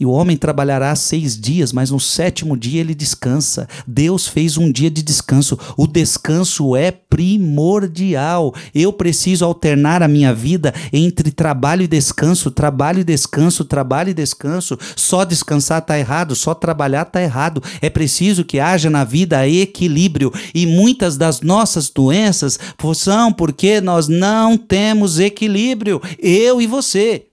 E o homem trabalhará seis dias, mas no sétimo dia ele descansa. Deus fez um dia de descanso. O descanso é primordial. Eu preciso alternar a minha vida entre trabalho e descanso, trabalho e descanso, trabalho e descanso. Só descansar está errado, só trabalhar está errado. É preciso que haja na vida equilíbrio. E muitas das nossas doenças são porque nós não temos equilíbrio. Eu e você.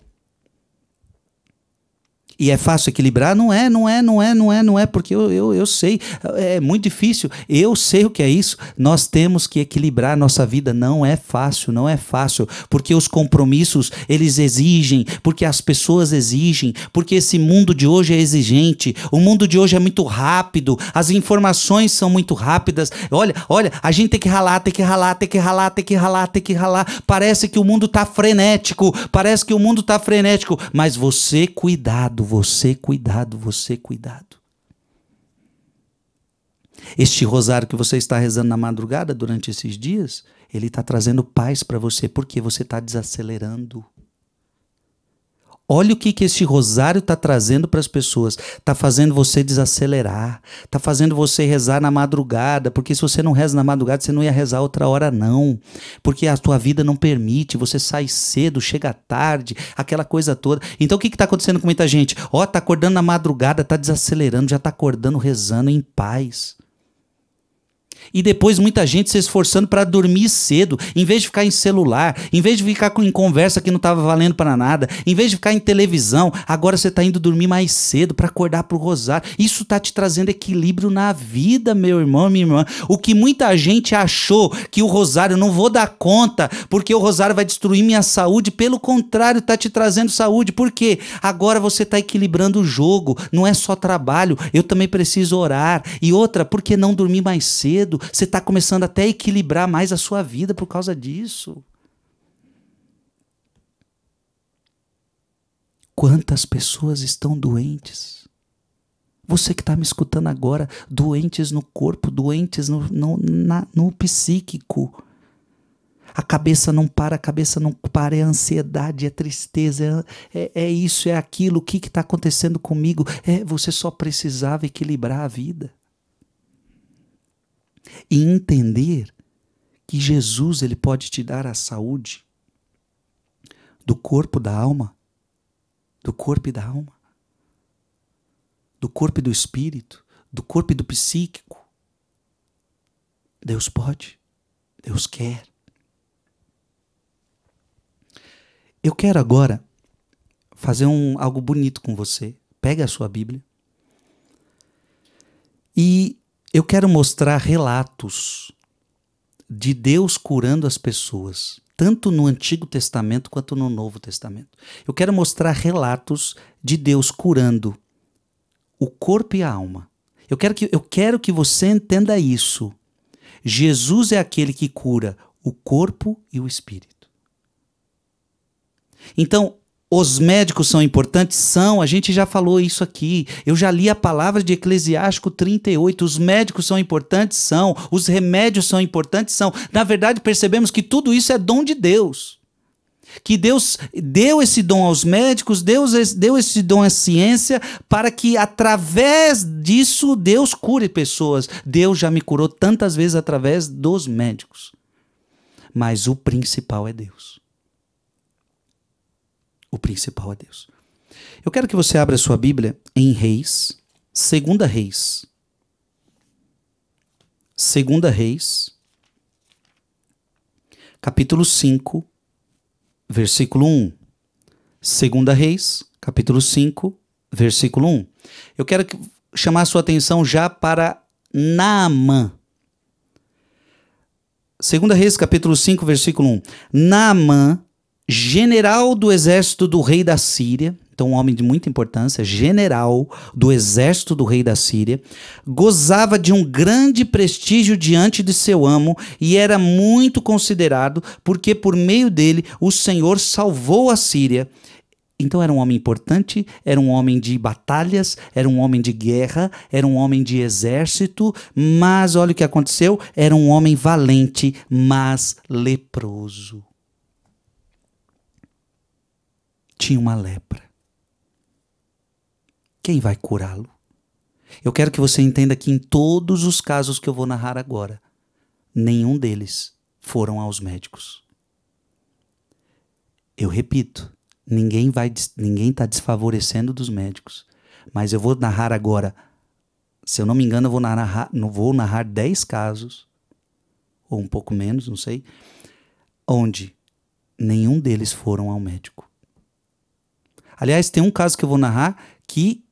E é fácil equilibrar? Não é, não é, não é, não é, não é, porque eu, eu, eu sei, é, é muito difícil, eu sei o que é isso. Nós temos que equilibrar nossa vida, não é fácil, não é fácil, porque os compromissos eles exigem, porque as pessoas exigem, porque esse mundo de hoje é exigente, o mundo de hoje é muito rápido, as informações são muito rápidas. Olha, olha, a gente tem que ralar, tem que ralar, tem que ralar, tem que ralar, tem que ralar. Parece que o mundo tá frenético, parece que o mundo tá frenético, mas você cuidado você cuidado, você cuidado. Este rosário que você está rezando na madrugada durante esses dias, ele está trazendo paz para você, porque você está desacelerando. Olha o que, que esse rosário está trazendo para as pessoas. Está fazendo você desacelerar. Está fazendo você rezar na madrugada. Porque se você não reza na madrugada, você não ia rezar outra hora, não. Porque a tua vida não permite. Você sai cedo, chega tarde, aquela coisa toda. Então o que está acontecendo com muita gente? Ó, oh, tá acordando na madrugada, tá desacelerando, já tá acordando, rezando em paz. E depois muita gente se esforçando para dormir cedo, em vez de ficar em celular, em vez de ficar em conversa que não estava valendo para nada, em vez de ficar em televisão, agora você está indo dormir mais cedo para acordar para o rosário. Isso está te trazendo equilíbrio na vida, meu irmão, minha irmã. O que muita gente achou que o rosário não vou dar conta, porque o rosário vai destruir minha saúde, pelo contrário, está te trazendo saúde. Por quê? Agora você está equilibrando o jogo, não é só trabalho, eu também preciso orar. E outra, por que não dormir mais cedo? você está começando até a equilibrar mais a sua vida por causa disso. Quantas pessoas estão doentes? Você que está me escutando agora, doentes no corpo, doentes no, no, na, no psíquico. A cabeça não para, a cabeça não para, é ansiedade, é tristeza, é, é, é isso, é aquilo, o que está acontecendo comigo? É, você só precisava equilibrar a vida e entender que Jesus ele pode te dar a saúde do corpo, da alma, do corpo e da alma, do corpo e do espírito, do corpo e do psíquico. Deus pode, Deus quer. Eu quero agora fazer um, algo bonito com você. Pega a sua Bíblia e eu quero mostrar relatos de Deus curando as pessoas, tanto no Antigo Testamento quanto no Novo Testamento. Eu quero mostrar relatos de Deus curando o corpo e a alma. Eu quero que, eu quero que você entenda isso. Jesus é aquele que cura o corpo e o espírito. Então, os médicos são importantes? São, a gente já falou isso aqui. Eu já li a palavra de Eclesiástico 38. Os médicos são importantes? São. Os remédios são importantes? São. Na verdade, percebemos que tudo isso é dom de Deus. Que Deus deu esse dom aos médicos, Deus deu esse dom à ciência, para que através disso Deus cure pessoas. Deus já me curou tantas vezes através dos médicos. Mas o principal é Deus o principal é Deus. Eu quero que você abra a sua Bíblia em Reis, Segunda Reis. Segunda Reis, capítulo 5, versículo 1. Segunda Reis, capítulo 5, versículo 1. Eu quero que, chamar a sua atenção já para Naamã. Segunda Reis, capítulo 5, versículo 1. Naamã general do exército do rei da Síria, então um homem de muita importância, general do exército do rei da Síria, gozava de um grande prestígio diante de seu amo e era muito considerado, porque por meio dele o Senhor salvou a Síria. Então era um homem importante, era um homem de batalhas, era um homem de guerra, era um homem de exército, mas olha o que aconteceu: era um homem valente, mas leproso tinha uma lepra. Quem vai curá-lo? Eu quero que você entenda que em todos os casos que eu vou narrar agora, nenhum deles foram aos médicos. Eu repito, ninguém vai, ninguém está desfavorecendo dos médicos, mas eu vou narrar agora, se eu não me engano, eu vou narrar, não vou narrar 10 casos ou um pouco menos, não sei, onde nenhum deles foram ao médico. Aliás, tem um caso que eu vou narrar que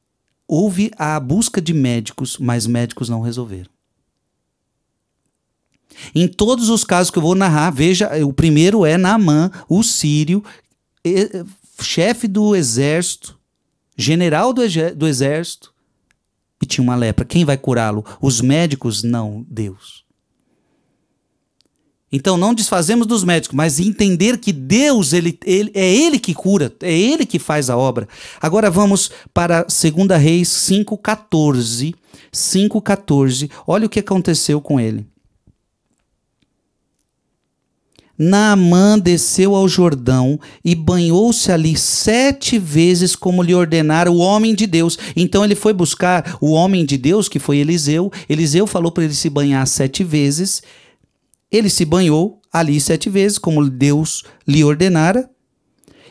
houve a busca de médicos, mas médicos não resolveram. Em todos os casos que eu vou narrar, veja, o primeiro é Naamã, o sírio, chefe do exército, general do, do exército, e tinha uma lepra. Quem vai curá-lo? Os médicos? Não, Deus. Então não desfazemos dos médicos, mas entender que Deus ele, ele, é ele que cura, é ele que faz a obra. Agora vamos para 2 Reis 5:14. 5:14. Olha o que aconteceu com ele. Naamã desceu ao Jordão e banhou-se ali sete vezes, como lhe ordenara o homem de Deus. Então ele foi buscar o homem de Deus, que foi Eliseu. Eliseu falou para ele se banhar sete vezes ele se banhou ali sete vezes, como Deus lhe ordenara,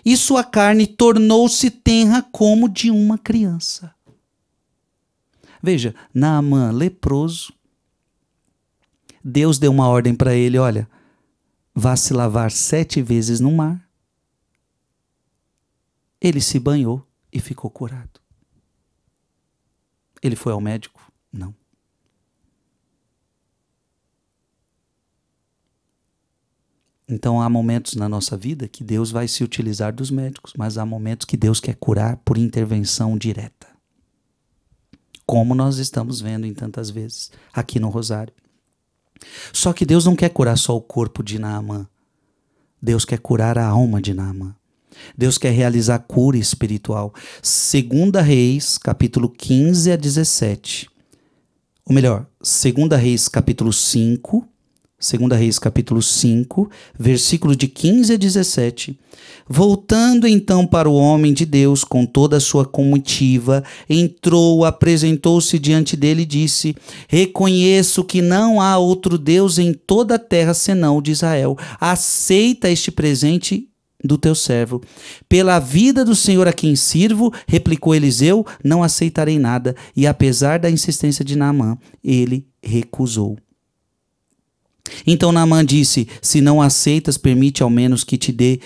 e sua carne tornou-se tenra como de uma criança. Veja, Naamã, leproso, Deus deu uma ordem para ele: olha, vá se lavar sete vezes no mar. Ele se banhou e ficou curado. Ele foi ao médico? Não. Então há momentos na nossa vida que Deus vai se utilizar dos médicos, mas há momentos que Deus quer curar por intervenção direta. Como nós estamos vendo em tantas vezes aqui no Rosário. Só que Deus não quer curar só o corpo de Naamã. Deus quer curar a alma de Naamã. Deus quer realizar cura espiritual. Segunda Reis, capítulo 15 a 17. Ou melhor, Segunda Reis, capítulo 5, 2 Reis capítulo 5, versículos de 15 a 17. Voltando então para o homem de Deus com toda a sua comitiva, entrou, apresentou-se diante dele e disse: Reconheço que não há outro Deus em toda a terra senão o de Israel. Aceita este presente do teu servo. Pela vida do Senhor a quem sirvo, replicou Eliseu, não aceitarei nada. E apesar da insistência de Naamã, ele recusou. Então Naamã disse: Se não aceitas, permite ao menos que te dê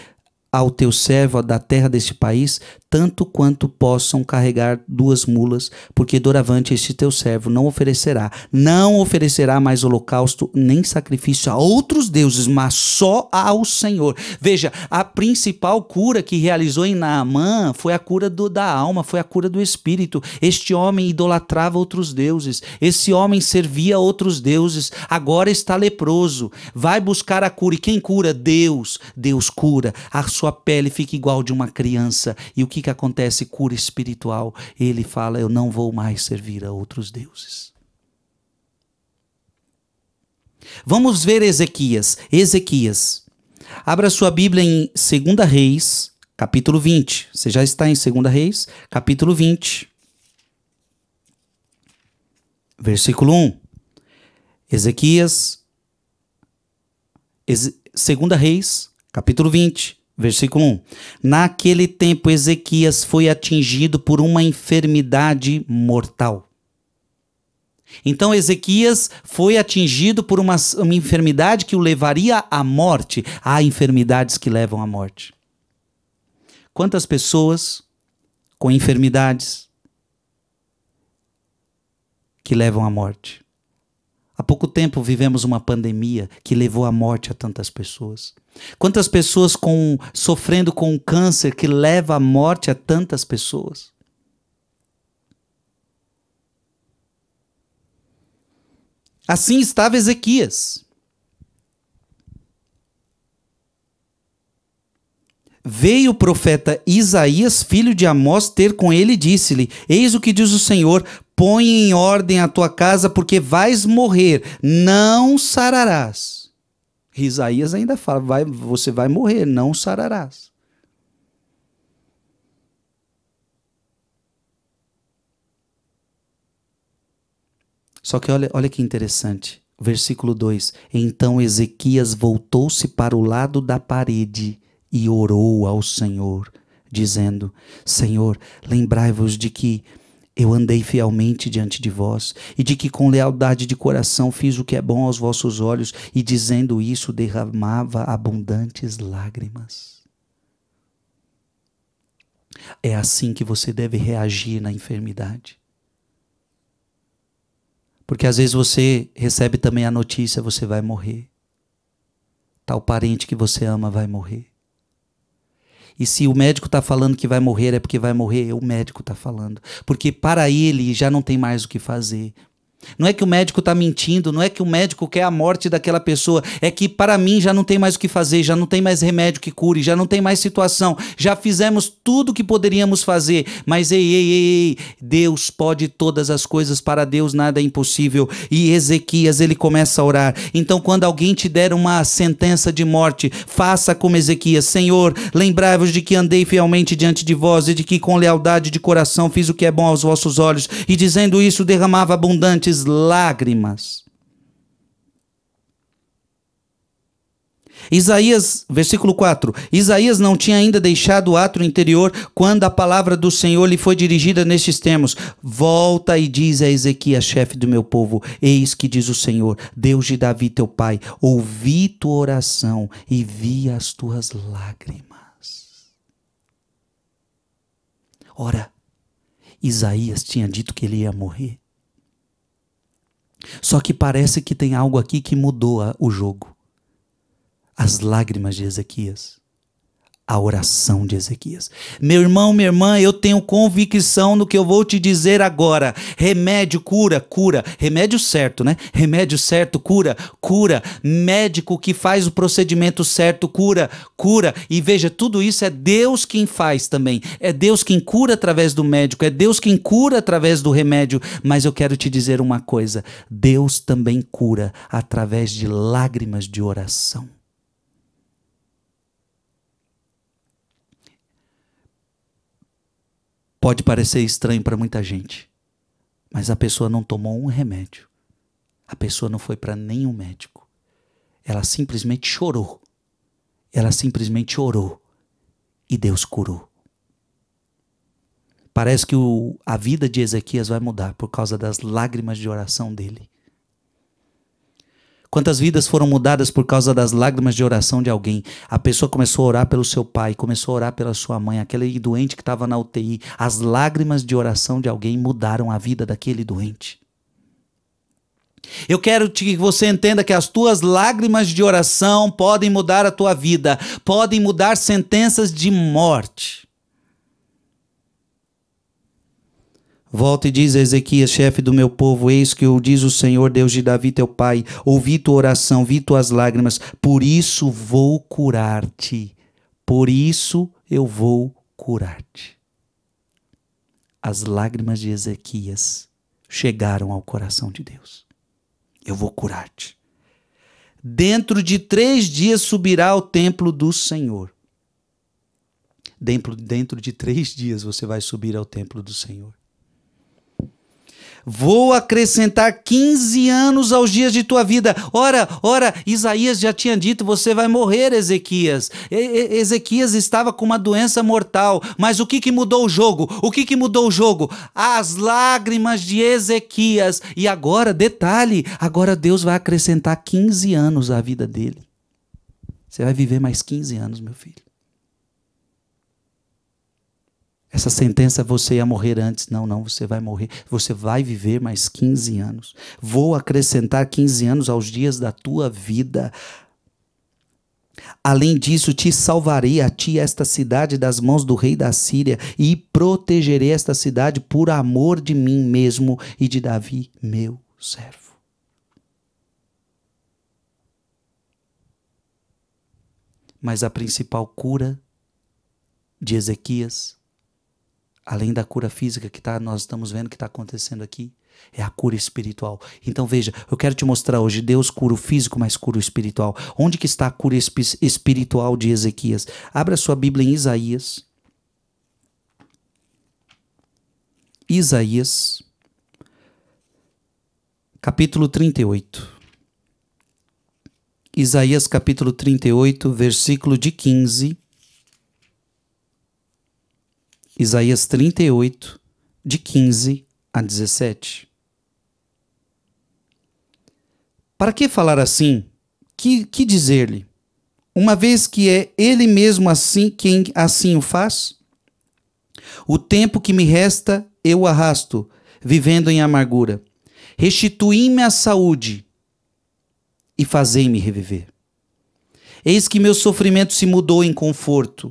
ao teu servo da terra deste país tanto quanto possam carregar duas mulas, porque doravante este teu servo não oferecerá, não oferecerá mais holocausto nem sacrifício a outros deuses, mas só ao Senhor. Veja, a principal cura que realizou em Naamã foi a cura do, da alma, foi a cura do espírito. Este homem idolatrava outros deuses, esse homem servia outros deuses, agora está leproso, vai buscar a cura. E quem cura? Deus. Deus cura. A sua pele fica igual de uma criança. E o que que acontece? Cura espiritual. Ele fala: Eu não vou mais servir a outros deuses. Vamos ver Ezequias. Ezequias. Abra sua Bíblia em 2 Reis, capítulo 20. Você já está em 2 Reis, capítulo 20. Versículo 1. Ezequias, Ex 2 Reis, capítulo 20, Versículo 1: Naquele tempo, Ezequias foi atingido por uma enfermidade mortal. Então, Ezequias foi atingido por uma, uma enfermidade que o levaria à morte. Há enfermidades que levam à morte. Quantas pessoas com enfermidades que levam à morte? Há pouco tempo vivemos uma pandemia que levou à morte a tantas pessoas. Quantas pessoas com, sofrendo com um câncer que leva à morte a tantas pessoas? Assim estava Ezequias. Veio o profeta Isaías, filho de Amós, ter com ele e disse-lhe: Eis o que diz o Senhor: Põe em ordem a tua casa, porque vais morrer, não sararás. Isaías ainda fala: vai, você vai morrer, não sararás. Só que olha, olha que interessante. Versículo 2: Então Ezequias voltou-se para o lado da parede e orou ao Senhor, dizendo: Senhor, lembrai-vos de que eu andei fielmente diante de vós, e de que com lealdade de coração fiz o que é bom aos vossos olhos, e dizendo isso derramava abundantes lágrimas. É assim que você deve reagir na enfermidade. Porque às vezes você recebe também a notícia: você vai morrer. Tal parente que você ama vai morrer. E se o médico está falando que vai morrer, é porque vai morrer, é o médico está falando. Porque para ele já não tem mais o que fazer. Não é que o médico está mentindo, não é que o médico quer a morte daquela pessoa, é que para mim já não tem mais o que fazer, já não tem mais remédio que cure, já não tem mais situação, já fizemos tudo o que poderíamos fazer, mas ei, ei, ei, Deus pode todas as coisas, para Deus nada é impossível. E Ezequias, ele começa a orar. Então, quando alguém te der uma sentença de morte, faça como Ezequias: Senhor, lembrai-vos de que andei fielmente diante de vós e de que com lealdade de coração fiz o que é bom aos vossos olhos, e dizendo isso derramava abundante lágrimas. Isaías, versículo 4: Isaías não tinha ainda deixado o ato interior quando a palavra do Senhor lhe foi dirigida nestes termos: Volta e diz a Ezequias, chefe do meu povo: Eis que diz o Senhor, Deus de Davi, teu pai: Ouvi tua oração e vi as tuas lágrimas. Ora, Isaías tinha dito que ele ia morrer. Só que parece que tem algo aqui que mudou o jogo. As lágrimas de Ezequias a oração de Ezequias. Meu irmão, minha irmã, eu tenho convicção no que eu vou te dizer agora. Remédio cura, cura. Remédio certo, né? Remédio certo cura, cura. Médico que faz o procedimento certo cura, cura. E veja, tudo isso é Deus quem faz também. É Deus quem cura através do médico, é Deus quem cura através do remédio, mas eu quero te dizer uma coisa. Deus também cura através de lágrimas de oração. Pode parecer estranho para muita gente, mas a pessoa não tomou um remédio. A pessoa não foi para nenhum médico. Ela simplesmente chorou. Ela simplesmente orou. E Deus curou. Parece que o, a vida de Ezequias vai mudar por causa das lágrimas de oração dele. Quantas vidas foram mudadas por causa das lágrimas de oração de alguém? A pessoa começou a orar pelo seu pai, começou a orar pela sua mãe, aquele doente que estava na UTI. As lágrimas de oração de alguém mudaram a vida daquele doente. Eu quero que você entenda que as tuas lágrimas de oração podem mudar a tua vida, podem mudar sentenças de morte. Volta e diz a Ezequias, chefe do meu povo: Eis que eu diz o Senhor, Deus de Davi, teu pai: Ouvi tua oração, vi tuas lágrimas, por isso vou curar-te. Por isso eu vou curar-te. As lágrimas de Ezequias chegaram ao coração de Deus. Eu vou curar-te. Dentro de três dias subirá ao templo do Senhor. Dentro, dentro de três dias você vai subir ao templo do Senhor. Vou acrescentar 15 anos aos dias de tua vida. Ora, ora, Isaías já tinha dito: você vai morrer, Ezequias. E e Ezequias estava com uma doença mortal. Mas o que, que mudou o jogo? O que, que mudou o jogo? As lágrimas de Ezequias. E agora, detalhe: agora Deus vai acrescentar 15 anos à vida dele. Você vai viver mais 15 anos, meu filho. essa sentença você ia morrer antes. Não, não, você vai morrer. Você vai viver mais 15 anos. Vou acrescentar 15 anos aos dias da tua vida. Além disso, te salvarei a ti esta cidade das mãos do rei da Síria e protegerei esta cidade por amor de mim mesmo e de Davi, meu servo. Mas a principal cura de Ezequias além da cura física que tá, nós estamos vendo que está acontecendo aqui, é a cura espiritual. Então veja, eu quero te mostrar hoje, Deus cura o físico, mas cura o espiritual. Onde que está a cura esp espiritual de Ezequias? Abra sua Bíblia em Isaías. Isaías, capítulo 38. Isaías capítulo 38, versículo de 15 Isaías 38, de 15 a 17. Para que falar assim? Que, que dizer-lhe? Uma vez que é ele mesmo assim quem assim o faz? O tempo que me resta eu arrasto, vivendo em amargura. Restituí-me a saúde e fazei-me reviver. Eis que meu sofrimento se mudou em conforto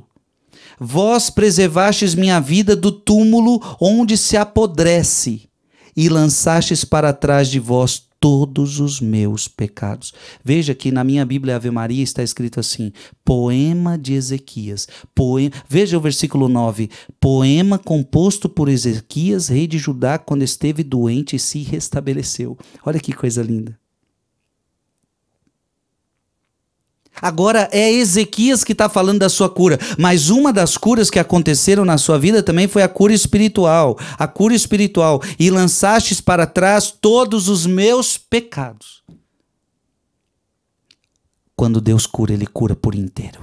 Vós preservastes minha vida do túmulo onde se apodrece, e lançastes para trás de vós todos os meus pecados. Veja que na minha Bíblia Ave Maria está escrito assim: poema de Ezequias. Poema, veja o versículo 9: poema composto por Ezequias, rei de Judá, quando esteve doente e se restabeleceu. Olha que coisa linda. Agora é Ezequias que está falando da sua cura, mas uma das curas que aconteceram na sua vida também foi a cura espiritual. A cura espiritual. E lançastes para trás todos os meus pecados. Quando Deus cura, Ele cura por inteiro.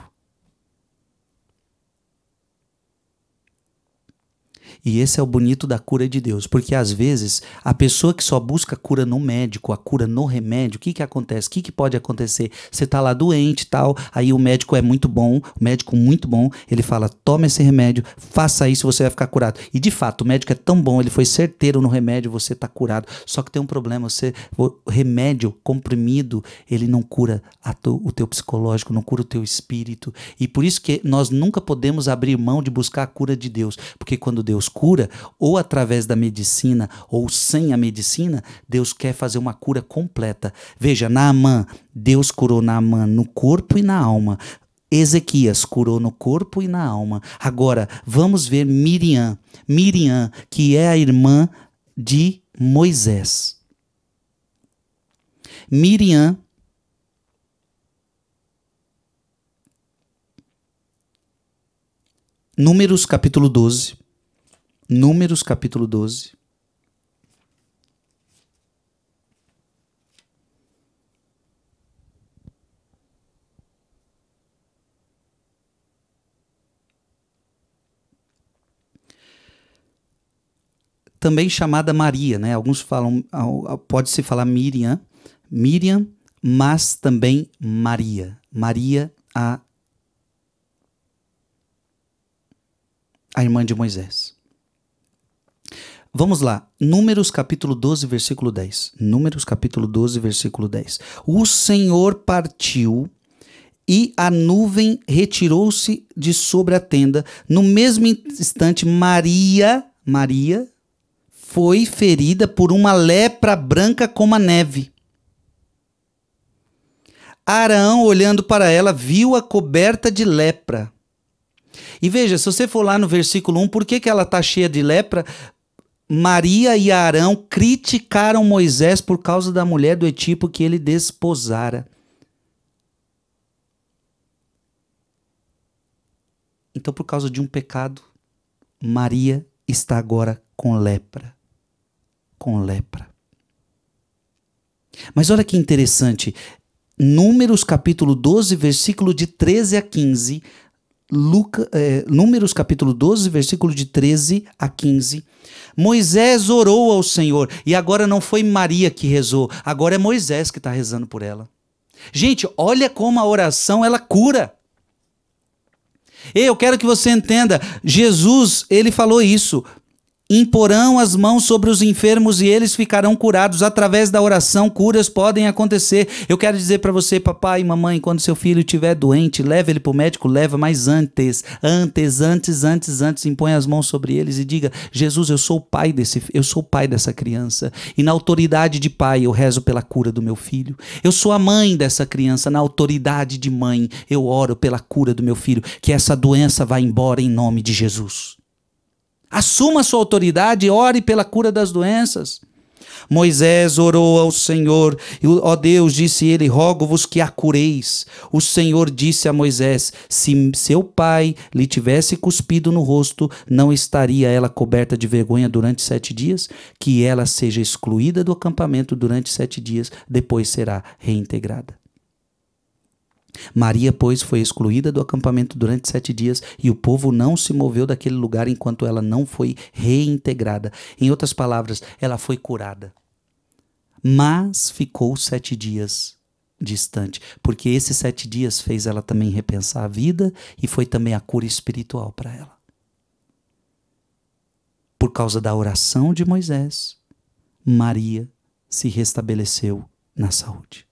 E esse é o bonito da cura de Deus, porque às vezes a pessoa que só busca a cura no médico, a cura no remédio, o que, que acontece? O que, que pode acontecer? Você está lá doente tal, aí o médico é muito bom, o médico muito bom, ele fala: toma esse remédio, faça isso, você vai ficar curado. E de fato, o médico é tão bom, ele foi certeiro no remédio, você está curado. Só que tem um problema, você, o remédio comprimido, ele não cura tu, o teu psicológico, não cura o teu espírito. E por isso que nós nunca podemos abrir mão de buscar a cura de Deus, porque quando Deus cura, ou através da medicina, ou sem a medicina, Deus quer fazer uma cura completa. Veja, Naamã, Deus curou Naamã no corpo e na alma. Ezequias curou no corpo e na alma. Agora, vamos ver Miriam. Miriam, que é a irmã de Moisés. Miriam Números capítulo 12. Números capítulo 12. Também chamada Maria, né? Alguns falam, pode-se falar Miriam, Miriam, mas também Maria. Maria, a, a irmã de Moisés. Vamos lá, Números capítulo 12, versículo 10. Números capítulo 12, versículo 10. O Senhor partiu e a nuvem retirou-se de sobre a tenda. No mesmo instante, Maria, Maria foi ferida por uma lepra branca como a neve. Arão, olhando para ela, viu-a coberta de lepra. E veja, se você for lá no versículo 1, por que, que ela está cheia de lepra? Maria e Arão criticaram Moisés por causa da mulher do Etipo que ele desposara. Então, por causa de um pecado, Maria está agora com lepra. Com lepra. Mas olha que interessante. Números capítulo 12, versículo de 13 a 15, Luca, é, Números capítulo 12, versículo de 13 a 15. Moisés orou ao Senhor, e agora não foi Maria que rezou, agora é Moisés que está rezando por ela. Gente, olha como a oração ela cura. eu quero que você entenda, Jesus, ele falou isso, Imporão as mãos sobre os enfermos e eles ficarão curados. Através da oração, curas podem acontecer. Eu quero dizer para você, papai e mamãe, quando seu filho estiver doente, leve ele para o médico, leva, mas antes, antes, antes, antes, antes, impõe as mãos sobre eles e diga: Jesus, eu sou o pai desse, eu sou o pai dessa criança. E na autoridade de pai, eu rezo pela cura do meu filho. Eu sou a mãe dessa criança, na autoridade de mãe, eu oro pela cura do meu filho. Que essa doença vá embora em nome de Jesus. Assuma sua autoridade e ore pela cura das doenças. Moisés orou ao Senhor, e ó Deus, disse ele: Rogo-vos que a cureis. O Senhor disse a Moisés: Se seu pai lhe tivesse cuspido no rosto, não estaria ela coberta de vergonha durante sete dias? Que ela seja excluída do acampamento durante sete dias, depois será reintegrada. Maria, pois, foi excluída do acampamento durante sete dias e o povo não se moveu daquele lugar enquanto ela não foi reintegrada. Em outras palavras, ela foi curada. Mas ficou sete dias distante, porque esses sete dias fez ela também repensar a vida e foi também a cura espiritual para ela. Por causa da oração de Moisés, Maria se restabeleceu na saúde.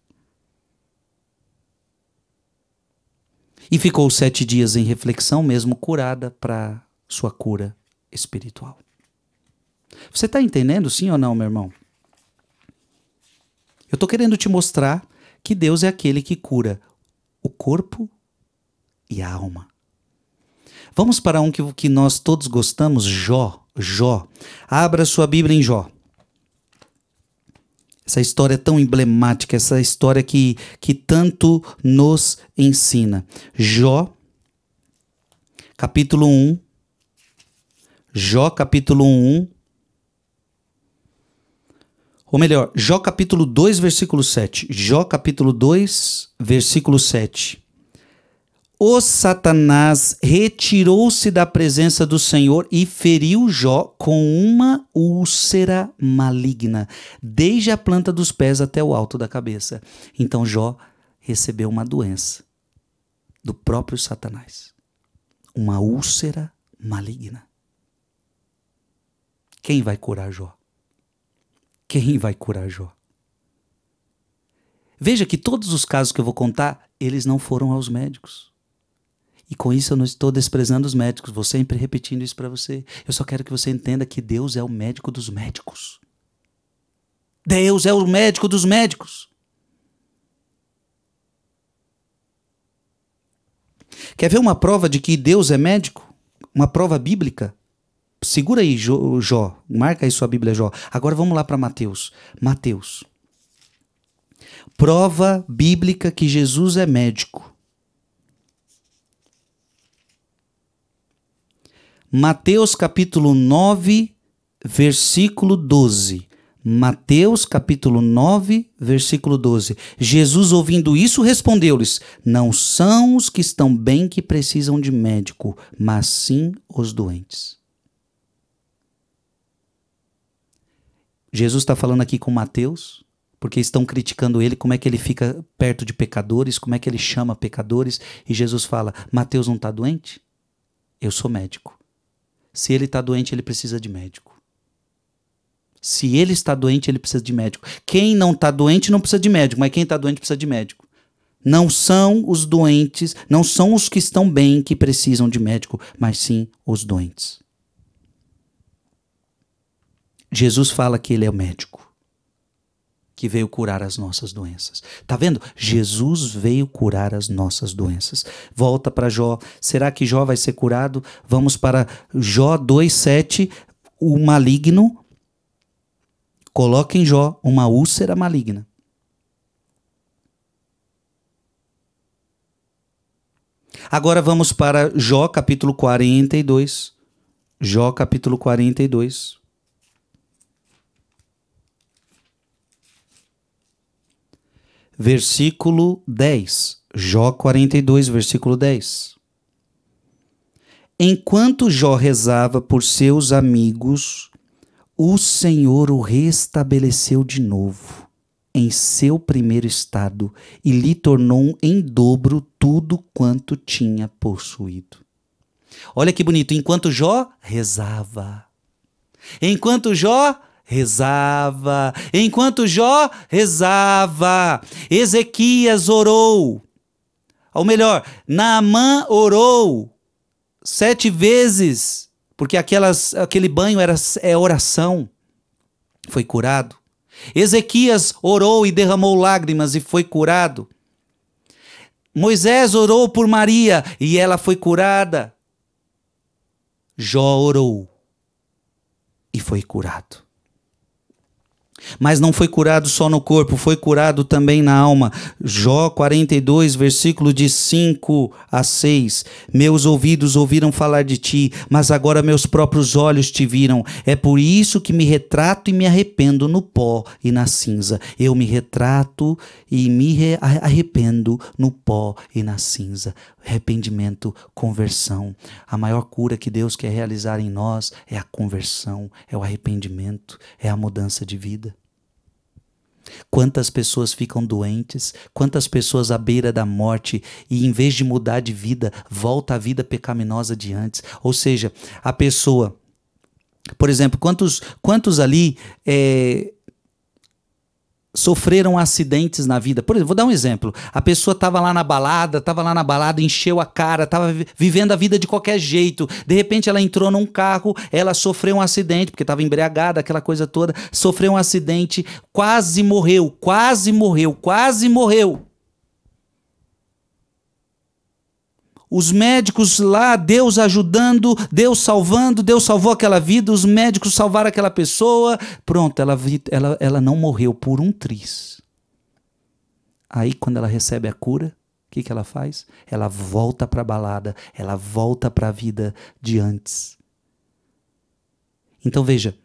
E ficou sete dias em reflexão, mesmo curada, para sua cura espiritual. Você está entendendo, sim ou não, meu irmão? Eu estou querendo te mostrar que Deus é aquele que cura o corpo e a alma. Vamos para um que, que nós todos gostamos, Jó. Jó. Abra sua Bíblia em Jó. Essa história é tão emblemática, essa história que, que tanto nos ensina. Jó, capítulo 1. Jó, capítulo 1. Ou melhor, Jó capítulo 2, versículo 7. Jó capítulo 2, versículo 7 o Satanás retirou-se da presença do Senhor e feriu Jó com uma úlcera maligna, desde a planta dos pés até o alto da cabeça. Então Jó recebeu uma doença do próprio Satanás, uma úlcera maligna. Quem vai curar Jó? Quem vai curar Jó? Veja que todos os casos que eu vou contar, eles não foram aos médicos e com isso eu não estou desprezando os médicos, vou sempre repetindo isso para você. Eu só quero que você entenda que Deus é o médico dos médicos. Deus é o médico dos médicos. Quer ver uma prova de que Deus é médico? Uma prova bíblica? Segura aí, Jó, Jó. marca aí sua Bíblia, Jó. Agora vamos lá para Mateus. Mateus. Prova bíblica que Jesus é médico. Mateus capítulo 9, versículo 12. Mateus capítulo 9, versículo 12. Jesus, ouvindo isso, respondeu-lhes: Não são os que estão bem que precisam de médico, mas sim os doentes. Jesus está falando aqui com Mateus, porque estão criticando ele, como é que ele fica perto de pecadores, como é que ele chama pecadores, e Jesus fala: Mateus não está doente? Eu sou médico. Se ele está doente, ele precisa de médico. Se ele está doente, ele precisa de médico. Quem não está doente não precisa de médico, mas quem está doente precisa de médico. Não são os doentes, não são os que estão bem que precisam de médico, mas sim os doentes. Jesus fala que ele é o médico que veio curar as nossas doenças. Tá vendo? Jesus veio curar as nossas doenças. Volta para Jó. Será que Jó vai ser curado? Vamos para Jó 2:7, o maligno coloca em Jó uma úlcera maligna. Agora vamos para Jó capítulo 42. Jó capítulo 42. versículo 10. Jó 42, versículo 10. Enquanto Jó rezava por seus amigos, o Senhor o restabeleceu de novo em seu primeiro estado e lhe tornou em dobro tudo quanto tinha possuído. Olha que bonito, enquanto Jó rezava, enquanto Jó rezava. Enquanto Jó rezava, Ezequias orou. Ou melhor, Naamã orou sete vezes, porque aquelas, aquele banho era é oração. Foi curado. Ezequias orou e derramou lágrimas e foi curado. Moisés orou por Maria e ela foi curada. Jó orou e foi curado. Mas não foi curado só no corpo, foi curado também na alma. Jó 42, versículo de 5 a 6. Meus ouvidos ouviram falar de ti, mas agora meus próprios olhos te viram. É por isso que me retrato e me arrependo no pó e na cinza. Eu me retrato e me arrependo no pó e na cinza. Arrependimento, conversão. A maior cura que Deus quer realizar em nós é a conversão, é o arrependimento, é a mudança de vida. Quantas pessoas ficam doentes, quantas pessoas à beira da morte e em vez de mudar de vida, volta à vida pecaminosa de antes. Ou seja, a pessoa, por exemplo, quantos, quantos ali é, sofreram acidentes na vida. Por exemplo, vou dar um exemplo. A pessoa estava lá na balada, estava lá na balada, encheu a cara, estava vivendo a vida de qualquer jeito. De repente ela entrou num carro, ela sofreu um acidente, porque estava embriagada, aquela coisa toda, sofreu um acidente, quase morreu, quase morreu, quase morreu. Os médicos lá, Deus ajudando, Deus salvando, Deus salvou aquela vida, os médicos salvaram aquela pessoa. Pronto, ela, ela, ela não morreu por um tris. Aí, quando ela recebe a cura, o que, que ela faz? Ela volta para a balada, ela volta para a vida de antes. Então veja,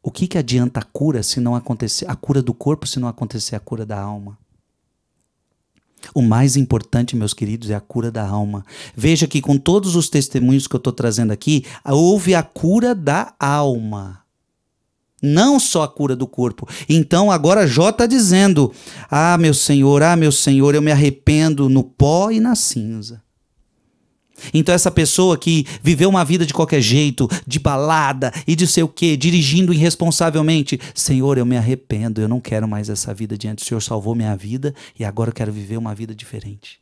o que, que adianta a cura se não acontecer a cura do corpo se não acontecer a cura da alma? O mais importante, meus queridos, é a cura da alma. Veja que com todos os testemunhos que eu estou trazendo aqui, houve a cura da alma. Não só a cura do corpo. Então agora Jó está dizendo: Ah, meu Senhor, ah, meu Senhor, eu me arrependo no pó e na cinza. Então essa pessoa que viveu uma vida de qualquer jeito, de balada e de sei o que, dirigindo irresponsavelmente, Senhor, eu me arrependo, eu não quero mais essa vida diante. O Senhor salvou minha vida e agora eu quero viver uma vida diferente.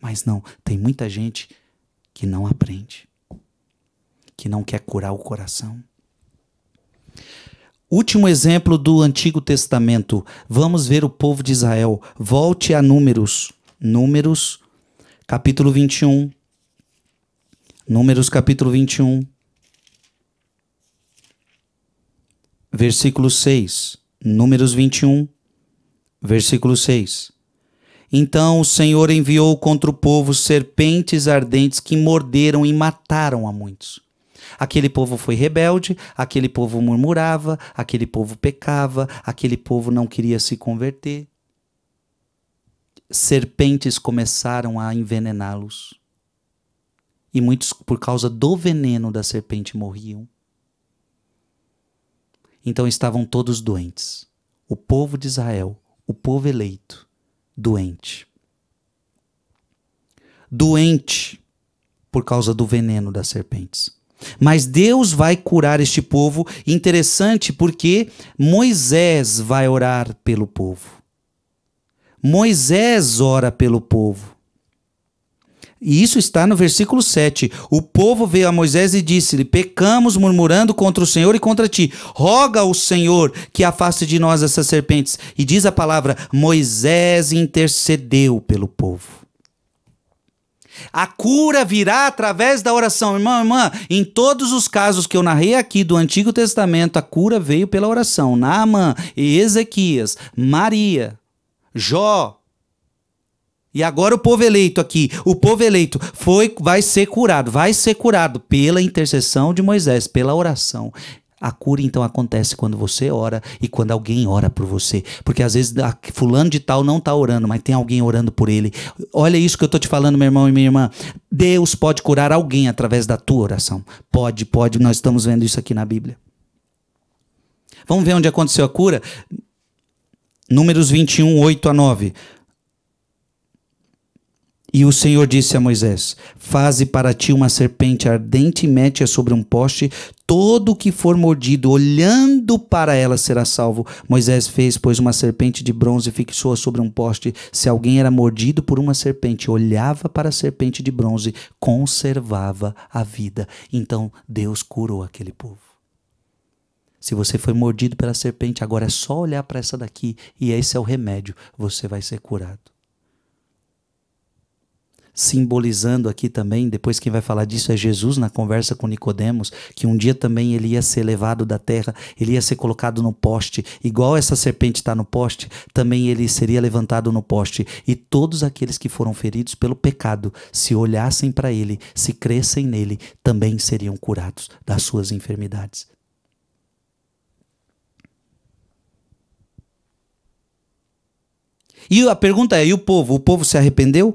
Mas não, tem muita gente que não aprende, que não quer curar o coração. Último exemplo do Antigo Testamento. Vamos ver o povo de Israel. Volte a Números. Números capítulo 21. Números capítulo 21. Versículo 6. Números 21, versículo 6. Então o Senhor enviou contra o povo serpentes ardentes que morderam e mataram a muitos. Aquele povo foi rebelde, aquele povo murmurava, aquele povo pecava, aquele povo não queria se converter serpentes começaram a envenená-los. E muitos, por causa do veneno da serpente, morriam. Então estavam todos doentes. O povo de Israel, o povo eleito, doente. Doente por causa do veneno das serpentes. Mas Deus vai curar este povo. Interessante porque Moisés vai orar pelo povo. Moisés ora pelo povo. E isso está no versículo 7. O povo veio a Moisés e disse-lhe: Pecamos murmurando contra o Senhor e contra ti. Roga ao Senhor que afaste de nós essas serpentes. E diz a palavra: Moisés intercedeu pelo povo. A cura virá através da oração. Irmão, irmã, em todos os casos que eu narrei aqui do Antigo Testamento, a cura veio pela oração. Naamã, Ezequias, Maria. Jó. E agora o povo eleito aqui, o povo eleito foi vai ser curado, vai ser curado pela intercessão de Moisés, pela oração. A cura então acontece quando você ora e quando alguém ora por você. Porque às vezes fulano de tal não está orando, mas tem alguém orando por ele. Olha isso que eu estou te falando, meu irmão e minha irmã. Deus pode curar alguém através da tua oração. Pode, pode. Nós estamos vendo isso aqui na Bíblia. Vamos ver onde aconteceu a cura? Números 21, 8 a 9. E o Senhor disse a Moisés: Faze para ti uma serpente ardente e mete-a sobre um poste. Todo o que for mordido, olhando para ela, será salvo. Moisés fez, pois, uma serpente de bronze e fixou-a sobre um poste. Se alguém era mordido por uma serpente, olhava para a serpente de bronze, conservava a vida. Então Deus curou aquele povo. Se você foi mordido pela serpente, agora é só olhar para essa daqui e esse é o remédio, você vai ser curado. Simbolizando aqui também, depois quem vai falar disso é Jesus na conversa com Nicodemos, que um dia também ele ia ser levado da terra, ele ia ser colocado no poste, igual essa serpente está no poste, também ele seria levantado no poste, e todos aqueles que foram feridos pelo pecado, se olhassem para ele, se crescem nele, também seriam curados das suas enfermidades. E a pergunta é: e o povo? O povo se arrependeu?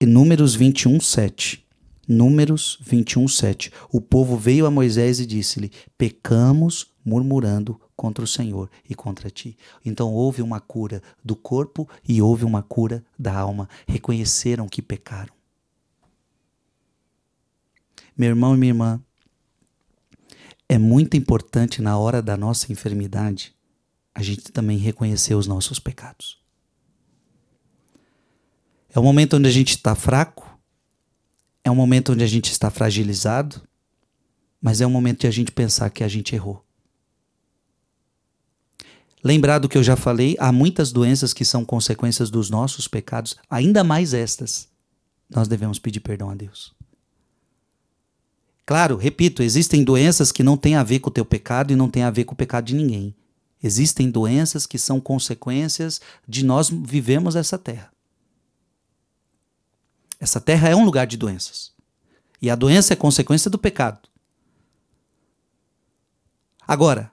E números 21, 7. Números 21, 7. O povo veio a Moisés e disse-lhe: Pecamos murmurando contra o Senhor e contra ti. Então houve uma cura do corpo e houve uma cura da alma. Reconheceram que pecaram. Meu irmão e minha irmã, é muito importante na hora da nossa enfermidade a gente também reconhecer os nossos pecados. É o momento onde a gente está fraco, é um momento onde a gente está fragilizado, mas é um momento de a gente pensar que a gente errou. Lembrar do que eu já falei, há muitas doenças que são consequências dos nossos pecados, ainda mais estas. Nós devemos pedir perdão a Deus. Claro, repito, existem doenças que não têm a ver com o teu pecado e não têm a ver com o pecado de ninguém. Existem doenças que são consequências de nós vivemos essa terra. Essa terra é um lugar de doenças. E a doença é consequência do pecado. Agora,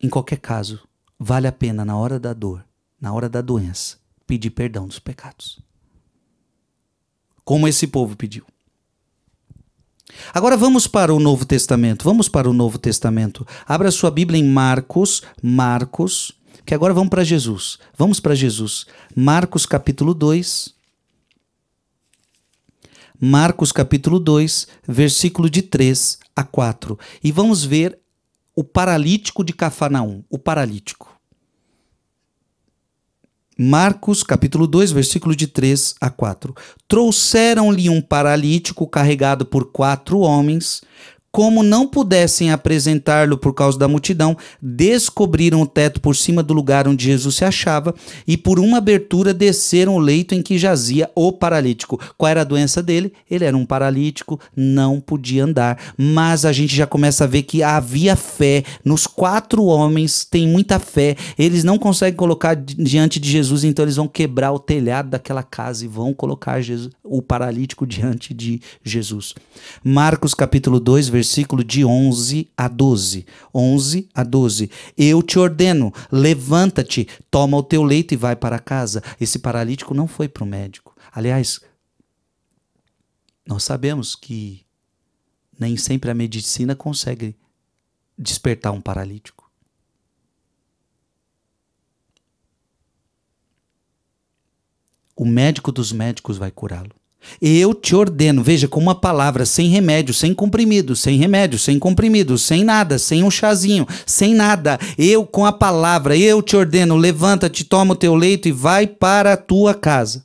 em qualquer caso, vale a pena, na hora da dor, na hora da doença, pedir perdão dos pecados. Como esse povo pediu. Agora vamos para o Novo Testamento. Vamos para o Novo Testamento. Abra sua Bíblia em Marcos, Marcos, que agora vamos para Jesus. Vamos para Jesus. Marcos capítulo 2. Marcos capítulo 2, versículo de 3 a 4. E vamos ver o paralítico de Cafarnaum, o paralítico. Marcos capítulo 2, versículo de 3 a 4. Trouxeram-lhe um paralítico carregado por quatro homens como não pudessem apresentá lo por causa da multidão, descobriram o teto por cima do lugar onde Jesus se achava e por uma abertura desceram o leito em que jazia o paralítico. Qual era a doença dele? Ele era um paralítico, não podia andar. Mas a gente já começa a ver que havia fé. Nos quatro homens tem muita fé. Eles não conseguem colocar diante de Jesus, então eles vão quebrar o telhado daquela casa e vão colocar Jesus, o paralítico diante de Jesus. Marcos capítulo 2, versículo versículo de 11 a 12. 11 a 12. Eu te ordeno, levanta-te, toma o teu leito e vai para casa. Esse paralítico não foi para o médico. Aliás, nós sabemos que nem sempre a medicina consegue despertar um paralítico. O médico dos médicos vai curá-lo. Eu te ordeno, veja, com uma palavra, sem remédio, sem comprimido, sem remédio, sem comprimido, sem nada, sem um chazinho, sem nada. Eu com a palavra, eu te ordeno, levanta-te, toma o teu leito e vai para a tua casa.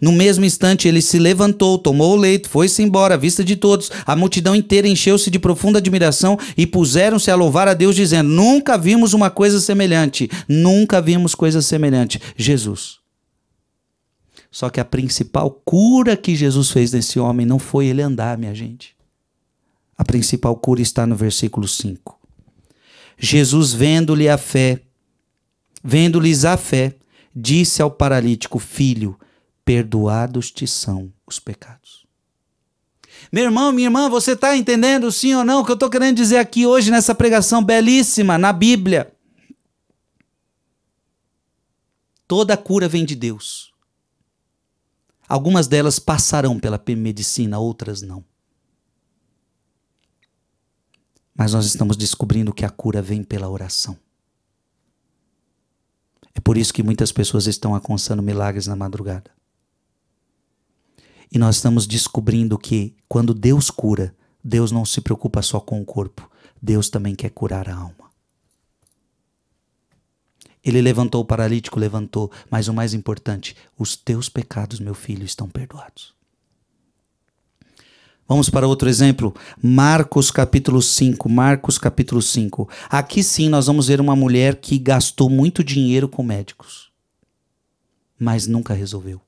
No mesmo instante, ele se levantou, tomou o leito, foi-se embora à vista de todos. A multidão inteira encheu-se de profunda admiração e puseram-se a louvar a Deus, dizendo: Nunca vimos uma coisa semelhante, nunca vimos coisa semelhante. Jesus. Só que a principal cura que Jesus fez nesse homem não foi ele andar, minha gente. A principal cura está no versículo 5. Jesus, vendo-lhe a fé, vendo-lhes a fé, disse ao paralítico: Filho, perdoados te são os pecados. Meu irmão, minha irmã, você está entendendo sim ou não o que eu estou querendo dizer aqui hoje nessa pregação belíssima na Bíblia? Toda cura vem de Deus. Algumas delas passarão pela medicina, outras não. Mas nós estamos descobrindo que a cura vem pela oração. É por isso que muitas pessoas estão alcançando milagres na madrugada. E nós estamos descobrindo que quando Deus cura, Deus não se preocupa só com o corpo, Deus também quer curar a alma. Ele levantou o paralítico, levantou, mas o mais importante, os teus pecados, meu filho, estão perdoados. Vamos para outro exemplo, Marcos capítulo 5, Marcos capítulo 5. Aqui sim nós vamos ver uma mulher que gastou muito dinheiro com médicos, mas nunca resolveu.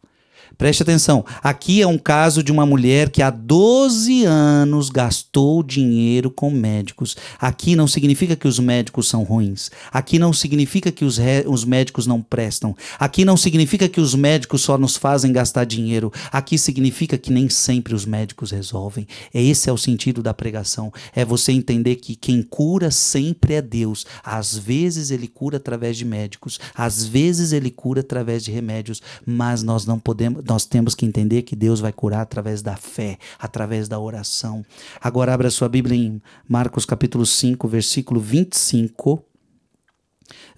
Preste atenção. Aqui é um caso de uma mulher que há 12 anos gastou dinheiro com médicos. Aqui não significa que os médicos são ruins. Aqui não significa que os, os médicos não prestam. Aqui não significa que os médicos só nos fazem gastar dinheiro. Aqui significa que nem sempre os médicos resolvem. É esse é o sentido da pregação. É você entender que quem cura sempre é Deus. Às vezes ele cura através de médicos, às vezes ele cura através de remédios, mas nós não podemos nós temos que entender que Deus vai curar através da fé, através da oração. Agora abra sua Bíblia em Marcos capítulo 5, versículo 25.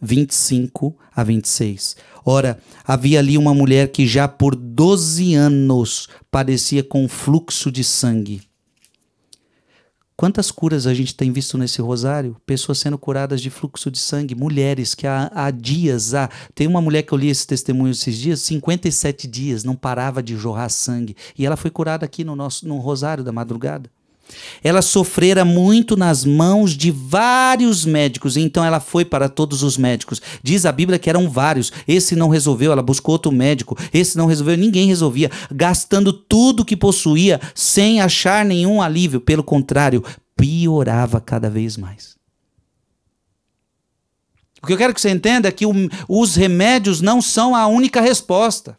25 a 26. Ora, havia ali uma mulher que já por 12 anos padecia com fluxo de sangue Quantas curas a gente tem visto nesse rosário? Pessoas sendo curadas de fluxo de sangue, mulheres que há, há dias, há, tem uma mulher que eu li esse testemunho esses dias, 57 dias, não parava de jorrar sangue, e ela foi curada aqui no nosso no rosário da madrugada. Ela sofrera muito nas mãos de vários médicos, então ela foi para todos os médicos. Diz a Bíblia que eram vários. Esse não resolveu, ela buscou outro médico. Esse não resolveu, ninguém resolvia, gastando tudo que possuía sem achar nenhum alívio. Pelo contrário, piorava cada vez mais. O que eu quero que você entenda é que o, os remédios não são a única resposta.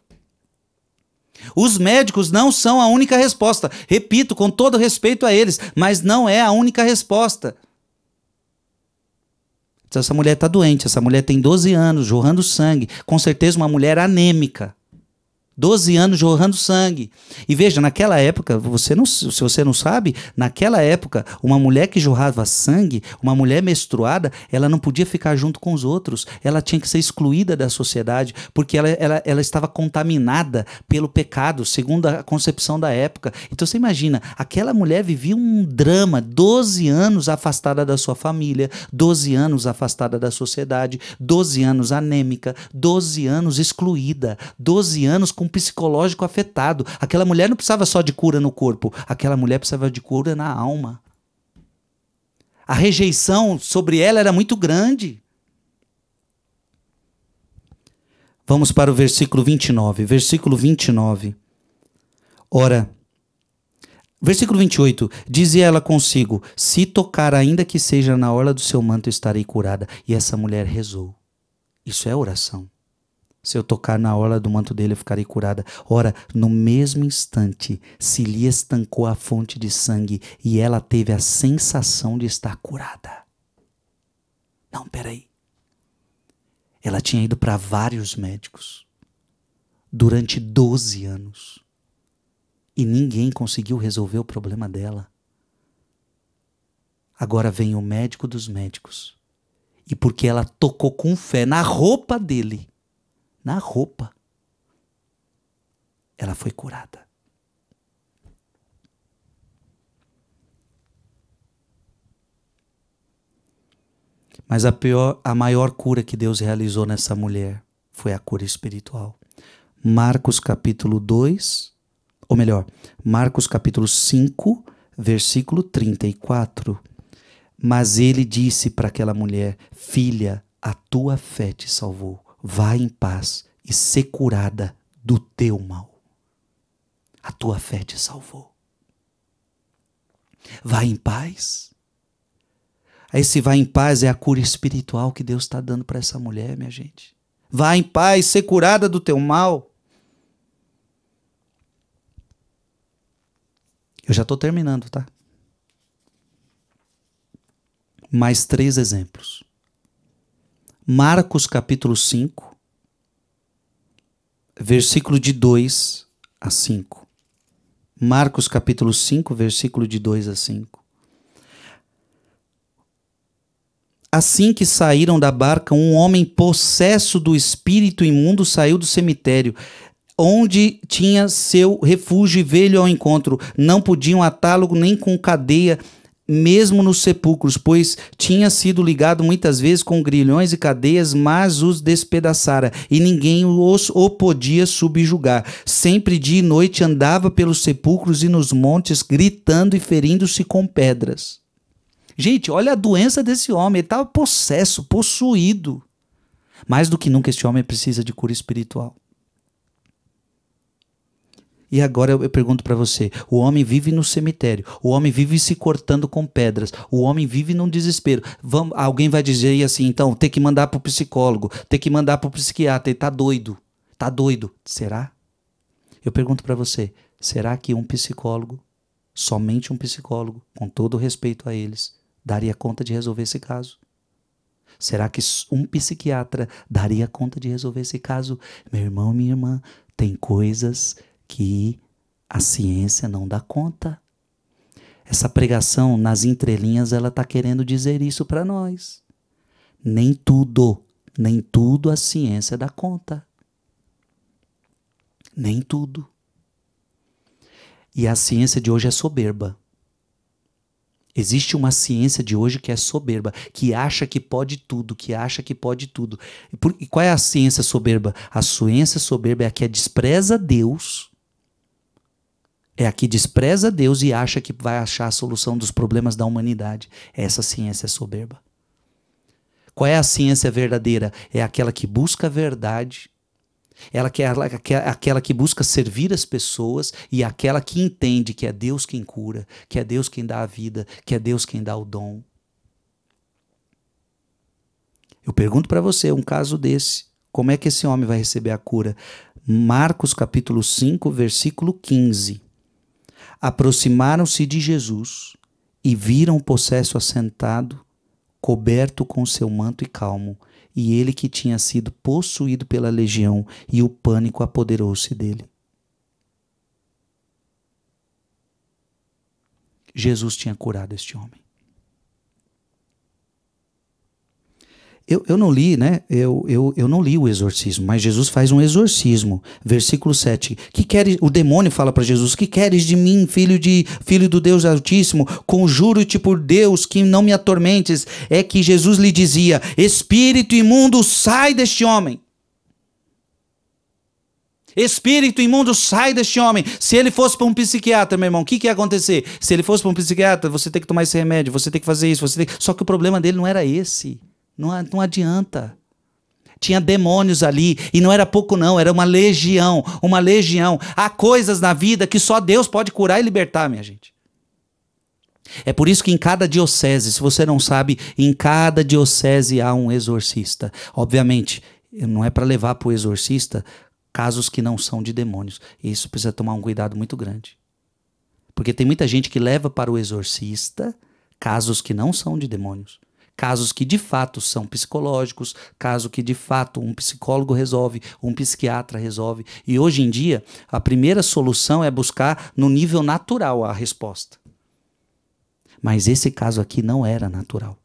Os médicos não são a única resposta. Repito, com todo respeito a eles, mas não é a única resposta. Então, essa mulher está doente, essa mulher tem 12 anos, jorrando sangue, com certeza uma mulher anêmica. 12 anos jorrando sangue. E veja, naquela época, você não, se você não sabe, naquela época, uma mulher que jorrava sangue, uma mulher menstruada, ela não podia ficar junto com os outros. Ela tinha que ser excluída da sociedade, porque ela, ela, ela estava contaminada pelo pecado, segundo a concepção da época. Então você imagina, aquela mulher vivia um drama, 12 anos afastada da sua família, 12 anos afastada da sociedade, 12 anos anêmica, 12 anos excluída, 12 anos com com psicológico afetado. Aquela mulher não precisava só de cura no corpo, aquela mulher precisava de cura na alma. A rejeição sobre ela era muito grande. Vamos para o versículo 29. Versículo 29. Ora, Versículo 28. Dizia ela consigo: Se tocar, ainda que seja na orla do seu manto, estarei curada. E essa mulher rezou. Isso é oração. Se eu tocar na orla do manto dele, eu ficarei curada. Ora, no mesmo instante, se lhe estancou a fonte de sangue e ela teve a sensação de estar curada. Não, peraí. Ela tinha ido para vários médicos durante 12 anos e ninguém conseguiu resolver o problema dela. Agora vem o médico dos médicos e porque ela tocou com fé na roupa dele na roupa. Ela foi curada. Mas a pior, a maior cura que Deus realizou nessa mulher foi a cura espiritual. Marcos capítulo 2, ou melhor, Marcos capítulo 5, versículo 34. Mas ele disse para aquela mulher: Filha, a tua fé te salvou Vai em paz e ser curada do teu mal. A tua fé te salvou. Vai em paz. Esse vai em paz é a cura espiritual que Deus está dando para essa mulher, minha gente. Vai em paz, ser curada do teu mal. Eu já estou terminando, tá? Mais três exemplos. Marcos capítulo 5, versículo de 2 a 5. Marcos capítulo 5, versículo de 2 a 5. Assim que saíram da barca, um homem possesso do espírito imundo saiu do cemitério, onde tinha seu refúgio e veio ao encontro. Não podiam atá-lo nem com cadeia mesmo nos sepulcros, pois tinha sido ligado muitas vezes com grilhões e cadeias, mas os despedaçara, e ninguém os o podia subjugar. Sempre dia e noite andava pelos sepulcros e nos montes, gritando e ferindo-se com pedras. Gente, olha a doença desse homem, ele estava tá possesso, possuído. Mais do que nunca, este homem precisa de cura espiritual. E agora eu, eu pergunto para você: o homem vive no cemitério, o homem vive se cortando com pedras, o homem vive num desespero. Vamos, alguém vai dizer assim, então, tem que mandar pro psicólogo, tem que mandar pro psiquiatra, ele tá doido. Tá doido. Será? Eu pergunto para você: será que um psicólogo, somente um psicólogo, com todo o respeito a eles, daria conta de resolver esse caso? Será que um psiquiatra daria conta de resolver esse caso? Meu irmão, minha irmã, tem coisas que a ciência não dá conta. Essa pregação nas entrelinhas, ela está querendo dizer isso para nós. Nem tudo, nem tudo a ciência dá conta. Nem tudo. E a ciência de hoje é soberba. Existe uma ciência de hoje que é soberba, que acha que pode tudo, que acha que pode tudo. E, por, e qual é a ciência soberba? A ciência soberba é a que despreza Deus é a que despreza Deus e acha que vai achar a solução dos problemas da humanidade. Essa ciência é soberba. Qual é a ciência verdadeira? É aquela que busca a verdade, ela que é aquela que é busca servir as pessoas e aquela que entende que é Deus quem cura, que é Deus quem dá a vida, que é Deus quem dá o dom. Eu pergunto para você, um caso desse, como é que esse homem vai receber a cura? Marcos capítulo 5, versículo 15 aproximaram-se de Jesus e viram o possesso assentado, coberto com seu manto e calmo, e ele que tinha sido possuído pela legião, e o pânico apoderou-se dele. Jesus tinha curado este homem. Eu, eu não li, né? Eu, eu, eu não li o exorcismo, mas Jesus faz um exorcismo. Versículo 7. Que queres, o demônio fala para Jesus: Que queres de mim, filho de filho do Deus Altíssimo? Conjuro-te por Deus que não me atormentes. É que Jesus lhe dizia: Espírito imundo, sai deste homem. Espírito imundo, sai deste homem. Se ele fosse para um psiquiatra, meu irmão, o que, que ia acontecer? Se ele fosse para um psiquiatra, você tem que tomar esse remédio, você tem que fazer isso, você tem... Só que o problema dele não era esse. Não, não adianta. Tinha demônios ali, e não era pouco, não, era uma legião, uma legião. Há coisas na vida que só Deus pode curar e libertar, minha gente. É por isso que em cada diocese, se você não sabe, em cada diocese há um exorcista. Obviamente, não é para levar para o exorcista casos que não são de demônios. Isso precisa tomar um cuidado muito grande. Porque tem muita gente que leva para o exorcista casos que não são de demônios. Casos que de fato são psicológicos, caso que de fato um psicólogo resolve, um psiquiatra resolve. E hoje em dia, a primeira solução é buscar no nível natural a resposta. Mas esse caso aqui não era natural.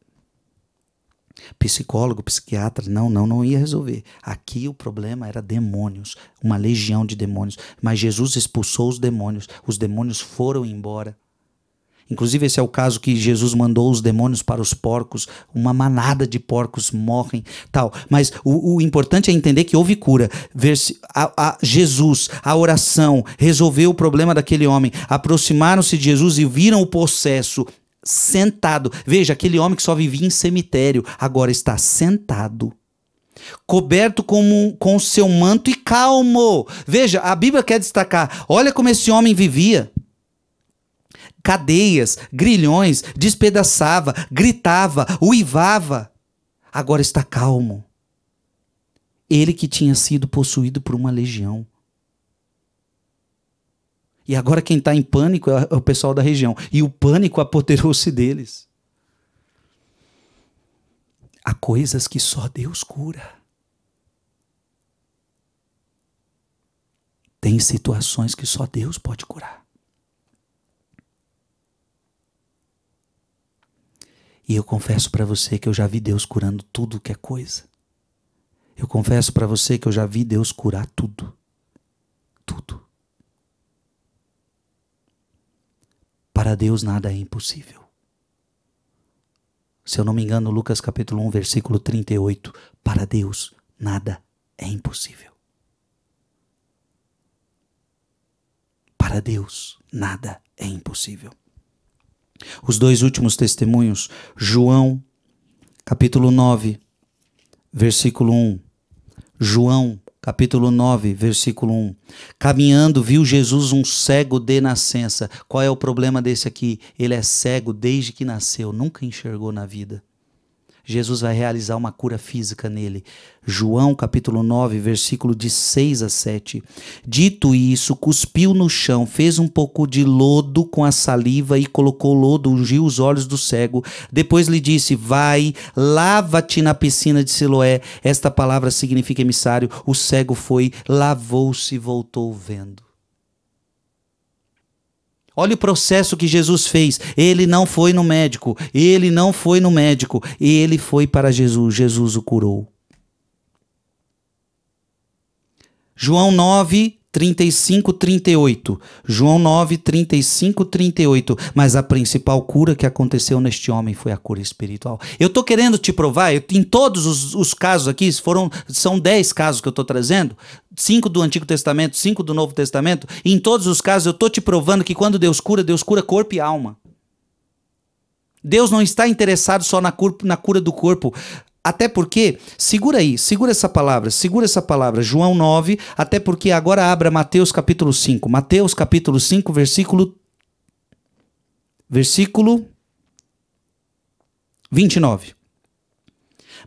Psicólogo, psiquiatra, não, não, não ia resolver. Aqui o problema era demônios, uma legião de demônios. Mas Jesus expulsou os demônios, os demônios foram embora. Inclusive, esse é o caso que Jesus mandou os demônios para os porcos, uma manada de porcos morrem, tal. Mas o, o importante é entender que houve cura. Ver se, a, a Jesus, a oração, resolveu o problema daquele homem. Aproximaram-se de Jesus e viram o processo sentado. Veja, aquele homem que só vivia em cemitério, agora está sentado coberto com, com seu manto e calmo. Veja, a Bíblia quer destacar: olha como esse homem vivia cadeias, grilhões, despedaçava, gritava, uivava. Agora está calmo. Ele que tinha sido possuído por uma legião. E agora quem está em pânico é o pessoal da região. E o pânico apoderou-se deles. Há coisas que só Deus cura. Tem situações que só Deus pode curar. E eu confesso para você que eu já vi Deus curando tudo que é coisa. Eu confesso para você que eu já vi Deus curar tudo. Tudo. Para Deus nada é impossível. Se eu não me engano, Lucas capítulo 1, versículo 38, para Deus nada é impossível. Para Deus nada é impossível. Os dois últimos testemunhos, João, capítulo 9, versículo 1. João, capítulo 9, versículo 1. Caminhando, viu Jesus um cego de nascença. Qual é o problema desse aqui? Ele é cego desde que nasceu, nunca enxergou na vida. Jesus vai realizar uma cura física nele. João capítulo 9, versículo de 6 a 7. Dito isso, cuspiu no chão, fez um pouco de lodo com a saliva e colocou lodo, ungiu os olhos do cego. Depois lhe disse: Vai, lava-te na piscina de Siloé. Esta palavra significa emissário. O cego foi, lavou-se e voltou vendo. Olha o processo que Jesus fez. Ele não foi no médico, ele não foi no médico, ele foi para Jesus, Jesus o curou. João 9, 35, 38. João 9, 35, 38. Mas a principal cura que aconteceu neste homem foi a cura espiritual. Eu estou querendo te provar, eu, em todos os, os, casos aqui, foram, são 10 casos que eu estou trazendo, cinco do Antigo Testamento, cinco do Novo Testamento, em todos os casos eu estou te provando que quando Deus cura, Deus cura corpo e alma. Deus não está interessado só na, cura do corpo. Até porque, segura aí, segura essa palavra, segura essa palavra, João 9, até porque agora abra Mateus capítulo 5. Mateus capítulo 5, versículo versículo 29.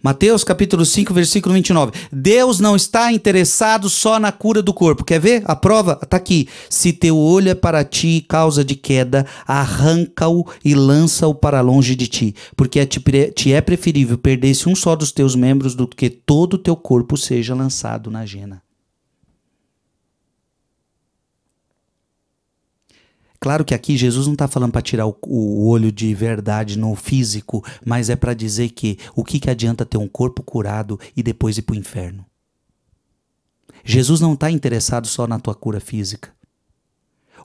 Mateus capítulo 5, versículo 29. Deus não está interessado só na cura do corpo. Quer ver? A prova está aqui. Se teu olho é para ti causa de queda, arranca-o e lança-o para longe de ti, porque é te é preferível perder-se um só dos teus membros do que todo o teu corpo seja lançado na jena. Claro que aqui Jesus não está falando para tirar o, o, olho de verdade no físico, mas é para dizer que o que, que adianta ter um corpo curado e depois ir para o inferno? Jesus não está interessado só na tua cura física.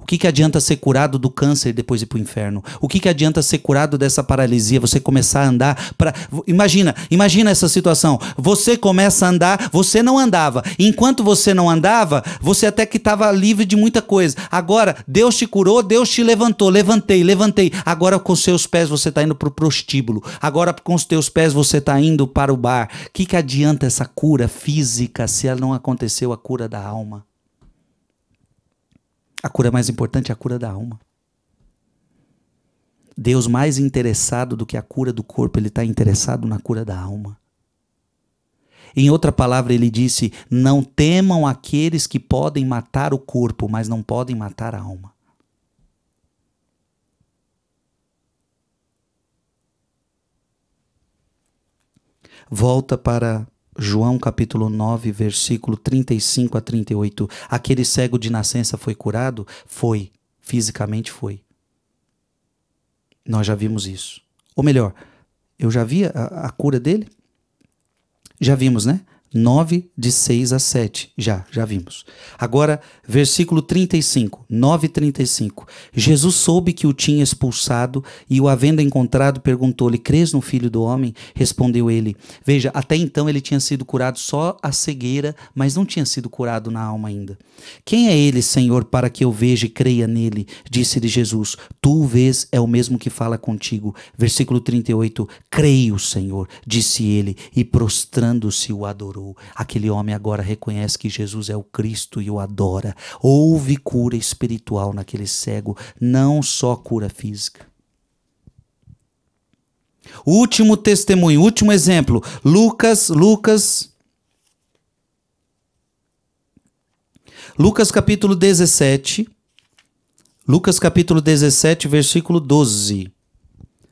O que, que adianta ser curado do câncer e depois ir para o inferno? O que, que adianta ser curado dessa paralisia? Você começar a andar para. Imagina, imagina essa situação. Você começa a andar, você não andava. Enquanto você não andava, você até que estava livre de muita coisa. Agora, Deus te curou, Deus te levantou. Levantei, levantei. Agora com os seus pés você está indo para o prostíbulo. Agora com os teus pés você está indo para o bar. O que, que adianta essa cura física se ela não aconteceu a cura da alma? A cura mais importante é a cura da alma. Deus, mais interessado do que a cura do corpo, ele está interessado na cura da alma. Em outra palavra, ele disse: Não temam aqueles que podem matar o corpo, mas não podem matar a alma. Volta para João capítulo 9, versículo 35 a 38. Aquele cego de nascença foi curado? Foi. Fisicamente foi. Nós já vimos isso. Ou melhor, eu já vi a, a cura dele? Já vimos, né? 9, de 6 a 7. Já, já vimos. Agora, versículo 35, 9, 35. Jesus soube que o tinha expulsado e o havendo encontrado, perguntou-lhe: Crês no filho do homem? Respondeu ele. Veja, até então ele tinha sido curado só a cegueira, mas não tinha sido curado na alma ainda. Quem é ele, Senhor, para que eu veja e creia nele? Disse-lhe Jesus: Tu vês, é o mesmo que fala contigo. Versículo 38. Creio, Senhor, disse ele, e prostrando-se o adorou. Aquele homem agora reconhece que Jesus é o Cristo e o adora. Houve cura espiritual naquele cego, não só cura física. Último testemunho, último exemplo. Lucas, Lucas. Lucas capítulo 17. Lucas capítulo 17, versículo 12.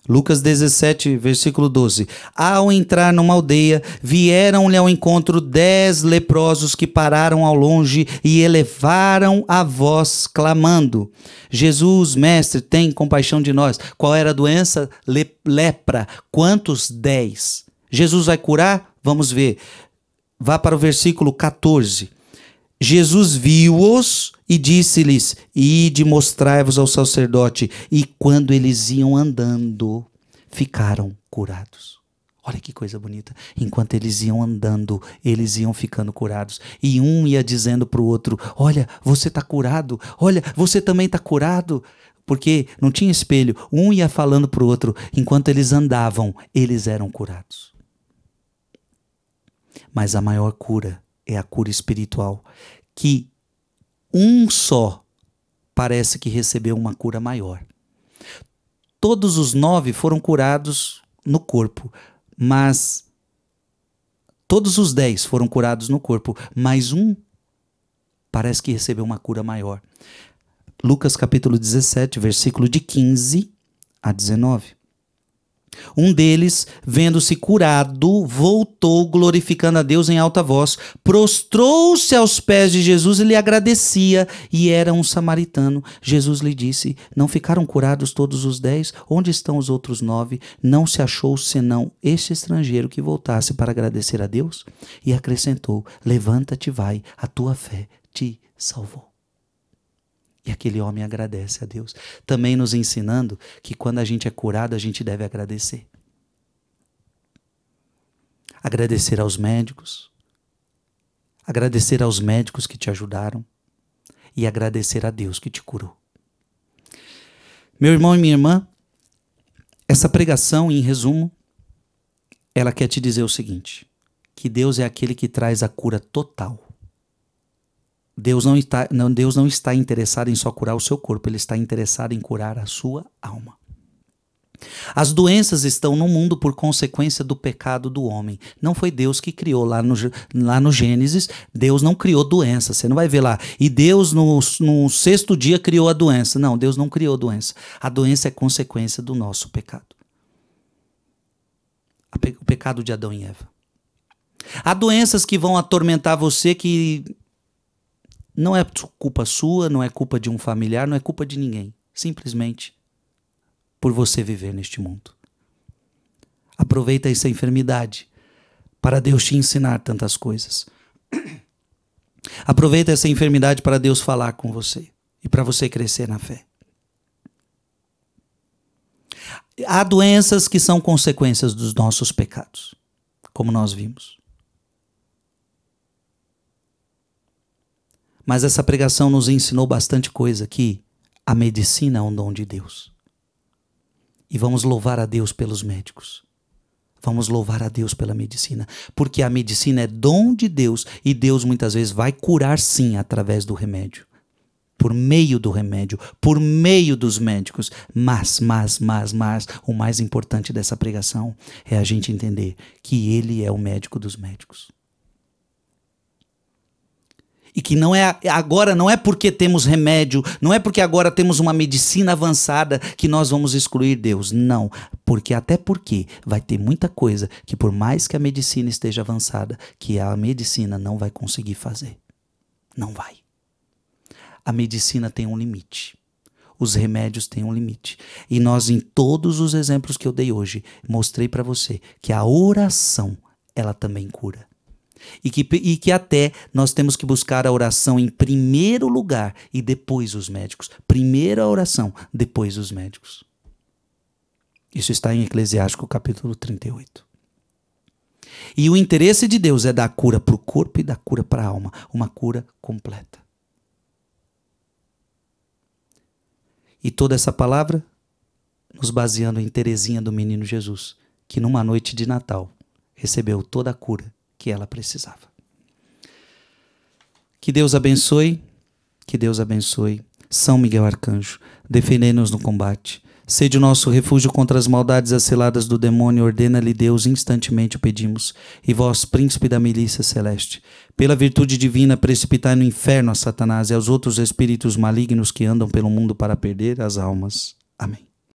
Lucas 17, versículo 12. Ao entrar numa aldeia, vieram-lhe ao encontro dez leprosos que pararam ao longe e elevaram a voz, clamando: Jesus, mestre, tem compaixão de nós. Qual era a doença? Le lepra. Quantos? Dez. Jesus vai curar? Vamos ver. Vá para o versículo 14. Jesus viu-os e disse-lhes: Ide mostrai-vos ao sacerdote. E quando eles iam andando, ficaram curados. Olha que coisa bonita. Enquanto eles iam andando, eles iam ficando curados. E um ia dizendo para o outro: Olha, você está curado. Olha, você também está curado. Porque não tinha espelho. Um ia falando para o outro. Enquanto eles andavam, eles eram curados. Mas a maior cura é a cura espiritual, que um só parece que recebeu uma cura maior. Todos os nove foram curados no corpo, mas todos os dez foram curados no corpo, mas um parece que recebeu uma cura maior. Lucas capítulo 17, versículo de 15 a 19. Um deles, vendo-se curado, voltou glorificando a Deus em alta voz, prostrou-se aos pés de Jesus e lhe agradecia, e era um samaritano. Jesus lhe disse: Não ficaram curados todos os dez? Onde estão os outros nove? Não se achou senão este estrangeiro que voltasse para agradecer a Deus? E acrescentou: Levanta-te, vai, a tua fé te salvou. E aquele homem agradece a Deus. Também nos ensinando que quando a gente é curado, a gente deve agradecer. Agradecer aos médicos. Agradecer aos médicos que te ajudaram. E agradecer a Deus que te curou. Meu irmão e minha irmã, essa pregação, em resumo, ela quer te dizer o seguinte: que Deus é aquele que traz a cura total. Deus não está, não, Deus não está interessado em só curar o seu corpo, ele está interessado em curar a sua alma. As doenças estão no mundo por consequência do pecado do homem. Não foi Deus que criou lá no, lá no Gênesis. Deus não criou doença. Você não vai ver lá. E Deus no, no sexto dia criou a doença. Não, Deus não criou doença. A doença é consequência do nosso pecado o pecado de Adão e Eva. Há doenças que vão atormentar você que não é culpa sua, não é culpa de um familiar, não é culpa de ninguém. Simplesmente por você viver neste mundo. Aproveita essa enfermidade para Deus te ensinar tantas coisas. Aproveita essa enfermidade para Deus falar com você e para você crescer na fé. Há doenças que são consequências dos nossos pecados, como nós vimos. Mas essa pregação nos ensinou bastante coisa que a medicina é um dom de Deus. E vamos louvar a Deus pelos médicos. Vamos louvar a Deus pela medicina, porque a medicina é dom de Deus e Deus muitas vezes vai curar sim através do remédio, por meio do remédio, por meio dos médicos. Mas, mas, mas, mas, o mais importante dessa pregação é a gente entender que Ele é o médico dos médicos e que não é agora não é porque temos remédio, não é porque agora temos uma medicina avançada que nós vamos excluir Deus. Não, porque até porque vai ter muita coisa que por mais que a medicina esteja avançada, que a medicina não vai conseguir fazer. Não vai. A medicina tem um limite. Os remédios têm um limite. E nós em todos os exemplos que eu dei hoje, mostrei para você que a oração ela também cura e que, e que até nós temos que buscar a oração em primeiro lugar e depois os médicos. Primeiro a oração, depois os médicos. Isso está em Eclesiástico capítulo 38. E o interesse de Deus é da cura para o corpo e da cura para a alma, uma cura completa. E toda essa palavra nos baseando em Terezinha do Menino Jesus, que numa noite de Natal recebeu toda a cura que ela precisava. Que Deus abençoe, que Deus abençoe São Miguel Arcanjo, defendendo nos no combate. Sede o nosso refúgio contra as maldades aceladas do demônio, ordena-lhe Deus, instantemente o pedimos. E vós, príncipe da milícia celeste, pela virtude divina, precipitai no inferno a Satanás e aos outros espíritos malignos que andam pelo mundo para perder as almas. Amém.